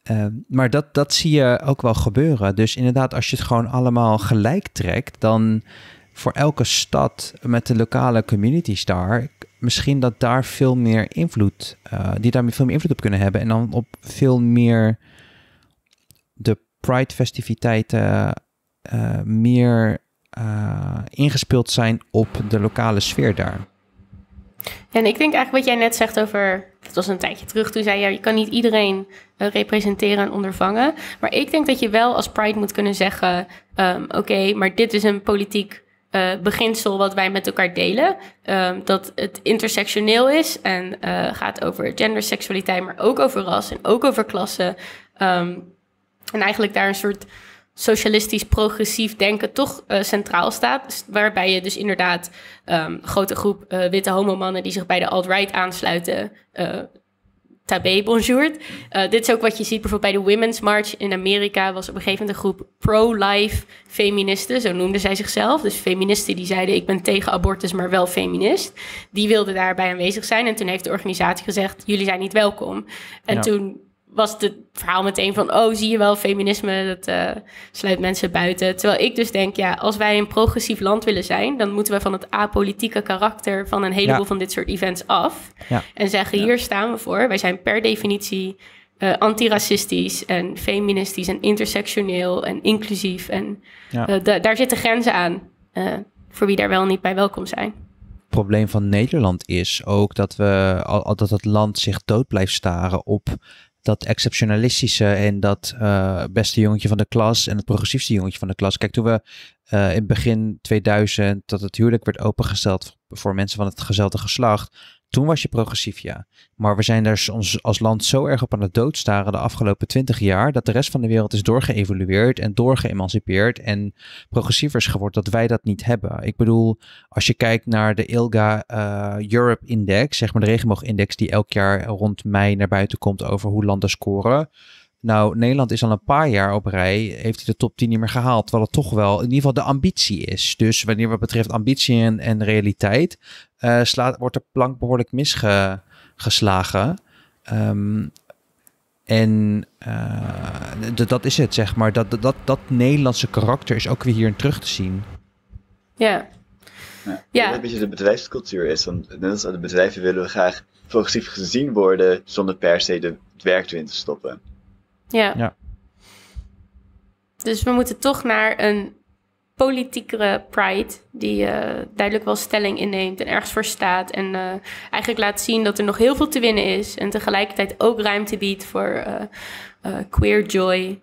Eh, maar dat, dat zie je ook wel gebeuren. Dus inderdaad, als je het gewoon allemaal gelijk trekt, dan voor elke stad met de lokale community daar, misschien dat daar veel meer invloed, eh, die daar veel meer invloed op kunnen hebben. En dan op veel meer de Pride-festiviteiten meer ingespeeld zijn op de lokale sfeer daar en ik denk eigenlijk wat jij net zegt over, dat was een tijdje terug, toen zei je, je kan niet iedereen eh, representeren en ondervangen. Maar ik denk dat je wel als Pride moet kunnen zeggen, ehm, oké, maar dit is een politiek eh, beginsel wat wij met elkaar delen. Ehm, dat het intersectioneel is en eh, gaat over gender, seksualiteit, maar ook over ras en ook over klasse. Ehm, en eigenlijk daar een soort socialistisch progressief denken toch eh, centraal staat. Dus waarbij je dus inderdaad um, grote groep uh, witte homomannen die zich bij de alt-right aansluiten. Uh, Tabé bonjour. dit is ook wat je ziet bijvoorbeeld bij de Women's March in Amerika. Was op een gegeven moment een groep pro-life feministen, zo noemden zij zichzelf. Dus feministen die zeiden: Ik ben tegen abortus, maar wel feminist. Die wilden daarbij aanwezig zijn. En toen heeft de organisatie gezegd: Jullie zijn niet welkom. En toen was het verhaal meteen van, oh, zie je wel, feminisme, dat eh, sluit mensen buiten. Terwijl ik dus denk, ja, als wij een progressief land willen zijn, dan moeten we van het apolitieke karakter van een heleboel van dit soort events af. En zeggen, hier staan we voor. Wij zijn per definitie uh, antiracistisch en feministisch en intersectioneel en inclusief. En eh, daar zitten grenzen aan voor wie daar wel niet bij welkom zijn probleem van Nederland is ook dat we dat het land zich dood blijft staren op dat exceptionalistische en dat eh, beste jongetje van de klas en het progressiefste jongetje van de klas. Kijk, toen we uh, in begin 2000 dat het huwelijk werd opengesteld voor mensen van het gezelde geslacht, toen was je progressief, ja. Maar we zijn daar ons als land zo erg op aan het doodstaren de afgelopen twintig jaar, dat de rest van de wereld is doorgeëvolueerd en doorgeëmancipeerd en progressiever is geworden, dat wij dat niet hebben. Ik bedoel, als je kijkt naar de ILGA eh, Europe Index, zeg maar de regenboogindex die elk jaar rond mei naar buiten komt over hoe landen scoren, nou, Nederland is al een paar jaar op rij, heeft hij de top 10 niet meer gehaald. Terwijl het toch wel in ieder geval de ambitie is. Dus wanneer wat betreft ambitie en, en realiteit, eh, slaat, wordt de plank behoorlijk misgeslagen. Ehm, en eh, dat is het, zeg maar. Dat, dat, dat Nederlandse karakter is ook weer hierin terug te zien. Ja. ja. ja. Een beetje de bedrijfscultuur is. Want net als aan de bedrijven willen we graag progressief gezien worden zonder per se de, het werk erin te stoppen. Ja. ja. Dus we moeten toch naar een politiekere pride die eh, duidelijk wel stelling inneemt en ergens voor staat en eh, eigenlijk laat zien dat er nog heel veel te winnen is en tegelijkertijd ook ruimte biedt voor eh, queer joy,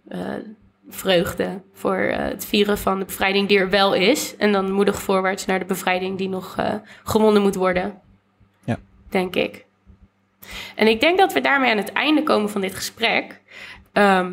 vreugde, voor het vieren van de bevrijding die er wel is en dan moedig voorwaarts naar de bevrijding die nog gewonnen moet worden, ja. denk ik. En ik denk dat we daarmee aan het einde komen van dit gesprek. Ehm,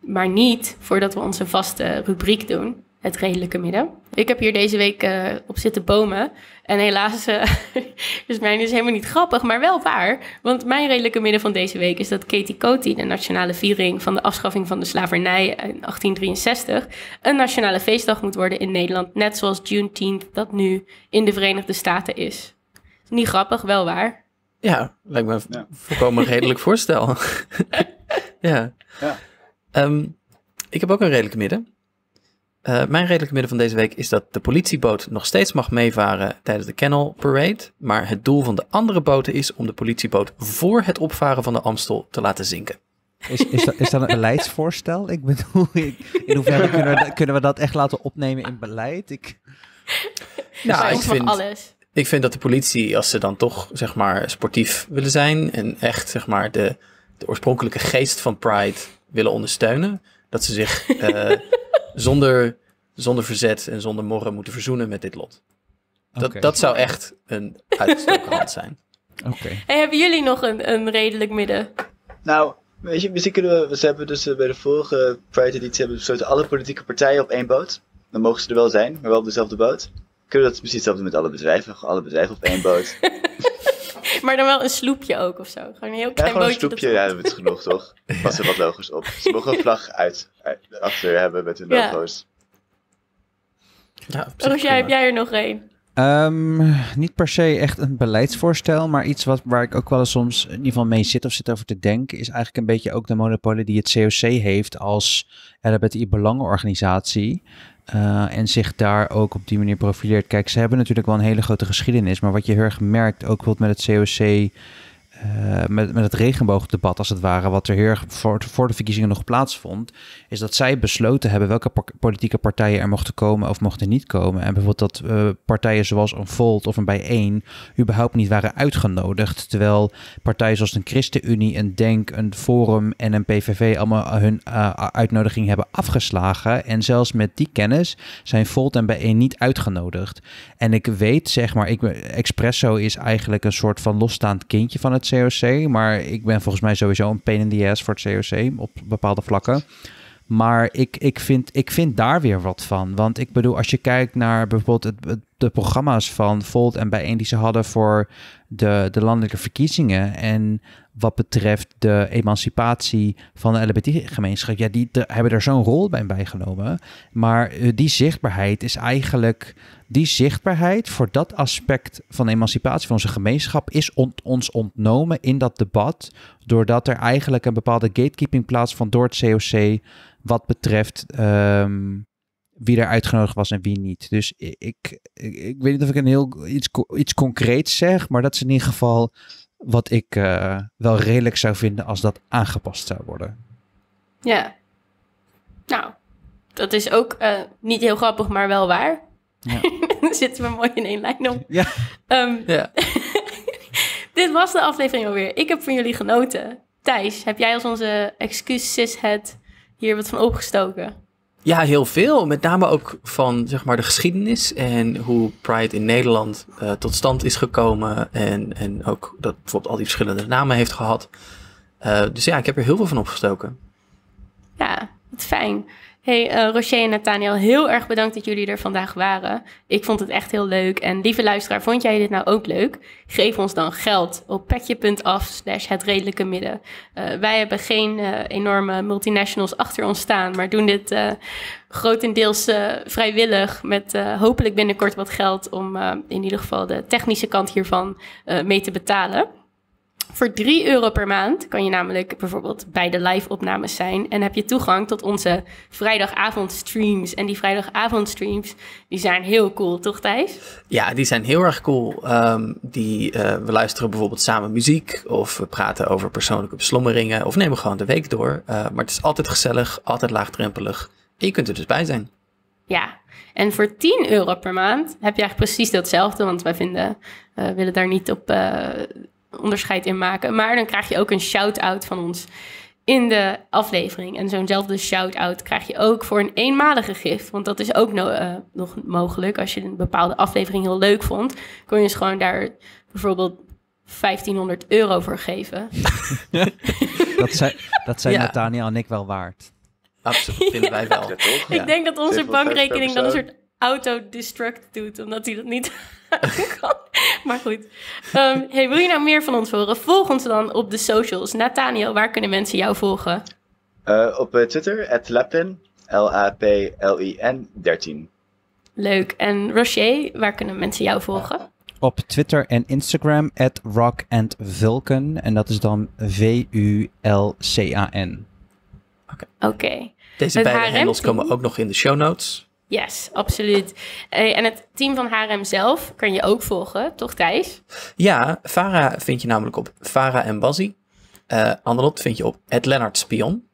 maar niet voordat we onze vaste rubriek doen, het redelijke midden. Ik heb hier deze week eh, op zitten bomen. En helaas uh, is mijn is helemaal niet grappig, maar wel waar. Want mijn redelijke midden van deze week is dat Katie Coty, de nationale viering van de afschaffing van de slavernij in 1863, een nationale feestdag moet worden in Nederland. Net zoals Juneteenth dat nu in de Verenigde Staten is. Niet grappig, wel waar. Ja, lijkt me ja. volkomen redelijk voorstel. Ja. ja. Ehm, ik heb ook een redelijk midden. Eh, mijn redelijk midden van deze week is dat de politieboot nog steeds mag meevaren tijdens de Kennel Parade. Maar het doel van de andere boten is om de politieboot voor het opvaren van de Amstel te laten zinken. Is, is, dat, is dat een beleidsvoorstel? Ik bedoel, ik, in hoeverre kunnen we, kunnen we, dat echt laten opnemen in beleid? Ik... Nou, ik vind, ik vind dat de politie, als ze dan toch zeg maar sportief willen zijn en echt zeg maar de de oorspronkelijke geest van Pride willen ondersteunen. Dat ze zich eh, zonder, zonder verzet en zonder morren moeten verzoenen met dit lot. Dat, dat zou echt een uitgestoken hand zijn. hebben jullie nog een, een redelijk midden? Nou, weet je, misschien kunnen we, we hebben dus eh, bij de vorige Pride editie hebben alle politieke partijen op één boot. Dan mogen ze er wel zijn, maar wel op dezelfde boot. Kunnen we dat precies hetzelfde met alle bedrijven? Alle bedrijven op één boot. maar dan wel een sloepje ook of zo. Gewoon een heel klein ja, Een sloepje, ja, dat is genoeg toch? Pas er wat logos op. Ze mogen een vlag uit, uit, achter hebben met hun logo's. Ja, heb jij er nog één? Ehm, niet per se echt een beleidsvoorstel, maar iets wat, waar ik ook wel eens soms in ieder geval mee zit of zit over te denken, is eigenlijk een beetje ook de monopolie die het COC heeft als LHBTI-belangenorganisatie. Eh, en zich daar ook op die manier profileert. Kijk, ze hebben natuurlijk wel een hele grote geschiedenis. Maar wat je heel erg merkt, ook bijvoorbeeld met het COC eh, met, met het regenboogdebat als het ware, wat er hier voor, voor, de verkiezingen nog plaatsvond, is dat zij besloten hebben welke politieke partijen er mochten komen of mochten niet komen. En bijvoorbeeld dat eh, partijen zoals een Volt of een Bijeen überhaupt niet waren uitgenodigd, terwijl partijen zoals een ChristenUnie, een Denk, een Forum en een PVV allemaal hun uh, uitnodiging hebben afgeslagen. En zelfs met die kennis zijn Volt en Bijeen niet uitgenodigd. En ik weet, zeg maar, ik, Expresso is eigenlijk een soort van losstaand kindje van het COC. Maar ik ben volgens mij sowieso een pain in the ass voor het COC op bepaalde vlakken. Maar ik, ik, vind, ik vind daar weer wat van. Want ik bedoel, als je kijkt naar bijvoorbeeld het, de programma's van Volt en Bijeen die ze hadden voor de, de landelijke verkiezingen. En wat betreft de emancipatie van de LBT-gemeenschap. Ja, die hebben daar zo'n rol bij bijgenomen. Maar eh, die zichtbaarheid is eigenlijk die zichtbaarheid voor dat aspect van emancipatie van onze gemeenschap is ons ontnomen in dat debat. Doordat er eigenlijk een bepaalde gatekeeping plaatsvond door het COC. Wat betreft ehm, wie er uitgenodigd was en wie niet. Dus ik, ik, weet niet of ik een heel iets, iets concreets zeg. Maar dat is in ieder geval wat ik eh, wel redelijk zou vinden als dat aangepast zou worden. Ja. Nou, dat is ook eh, niet heel grappig, maar wel waar. Ja. Dan zitten we mooi in één lijn op. Ja. Ehm, ja. dit was de aflevering alweer. Ik heb van jullie genoten. Thijs, heb jij als onze excuses het hier wat van opgestoken? Ja, heel veel. Met name ook van zeg maar, de geschiedenis en hoe Pride in Nederland eh, tot stand is gekomen. En, en ook dat bijvoorbeeld al die verschillende namen heeft gehad. Eh, dus ja, ik heb er heel veel van opgestoken. Ja, wat fijn. Hey uh, Rocher en Nathaniel, heel erg bedankt dat jullie er vandaag waren. Ik vond het echt heel leuk. En lieve luisteraar, vond jij dit nou ook leuk? Geef ons dan geld op petje.af slash het redelijke midden. Eh, wij hebben geen eh, enorme multinationals achter ons staan, maar doen dit grotendeels vrijwillig met hopelijk binnenkort wat geld om in ieder geval de technische kant hiervan mee te betalen. Voor 3 euro per maand kan je namelijk bijvoorbeeld bij de live-opnames zijn en heb je toegang tot onze vrijdagavond streams. En die vrijdagavond streams die zijn heel cool, toch Thijs? Ja, die zijn heel erg cool. Ehm, die, eh, we luisteren bijvoorbeeld samen muziek of we praten over persoonlijke beslommeringen of nemen gewoon de week door. Eh, maar het is altijd gezellig, altijd laagdrempelig en je kunt er dus bij zijn. Ja, en voor 10 euro per maand heb je eigenlijk precies datzelfde, want wij vinden, uh, willen daar niet op onderscheid in maken. Maar dan krijg je ook een shout-out van ons in de aflevering. En zo'nzelfde shout-out krijg je ook voor een eenmalige gift. Want dat is ook eh, nog mogelijk. Als je een bepaalde aflevering heel leuk vond, kun je dus gewoon daar bijvoorbeeld 1500 euro voor geven. dat zijn, dat zijn ja. en ik wel waard. Absoluut, wij wel. Ik denk dat onze bankrekening dan een soort autodestruct doet, omdat hij dat niet kan. Maar goed. Ehm, hey, wil je nou meer van ons horen? Volg ons dan op de socials. Nathaniel, waar kunnen mensen jou volgen? Eh, op eh, Twitter, at L-A-P-L-I-N 13. Leuk. En Rocher, waar kunnen mensen jou volgen? Op Twitter en Instagram, at Rock En dat is dan V-U-L-C-A-N. Oké. Deze beide handels komen ook nog in de show notes. Yes, absoluut. en het team van HRM zelf kan je ook volgen, toch Thijs? Ja, Vara vind je namelijk op Vara en Bazzi. Uh, eh, vind je op het Spion.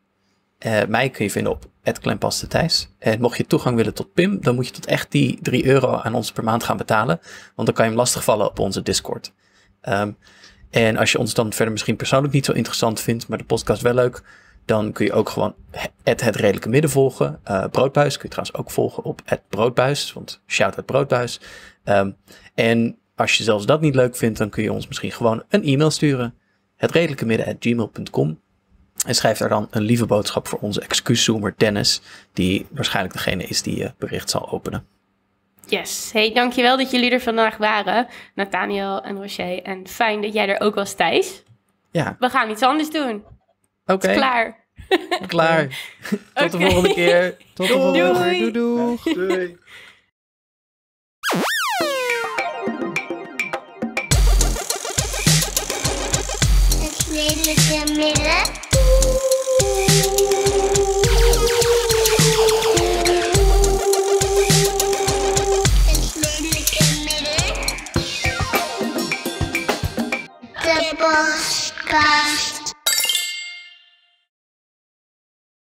Eh, mij kun je vinden op het Klempaste Thijs. En mocht je toegang willen tot PIM, dan moet je tot echt die 3 euro aan ons per maand gaan betalen. Want dan kan je hem lastigvallen op onze Discord. Ehm, en als je ons dan verder misschien persoonlijk niet zo interessant vindt, maar de podcast wel leuk, dan kun je ook gewoon het, redelijke midden volgen. Eh, broodbuis kun je trouwens ook volgen op het Broodbuis. Want shout het Broodbuis. Ehm, en als je zelfs dat niet leuk vindt, dan kun je ons misschien gewoon een e-mail sturen. Het redelijke midden gmail.com. En schrijf daar dan een lieve boodschap voor onze excuuszoomer Dennis. Die waarschijnlijk degene is die je bericht zal openen. Yes. Hey, dankjewel dat jullie er vandaag waren. Nathaniel en Rocher. En fijn dat jij er ook was, Thijs. Ja. We gaan iets anders doen. Oké. Okay. Klaar. Klaar. Tot okay. de volgende keer. Tot de volgende keer. Doei. doei. doei. midden. boska.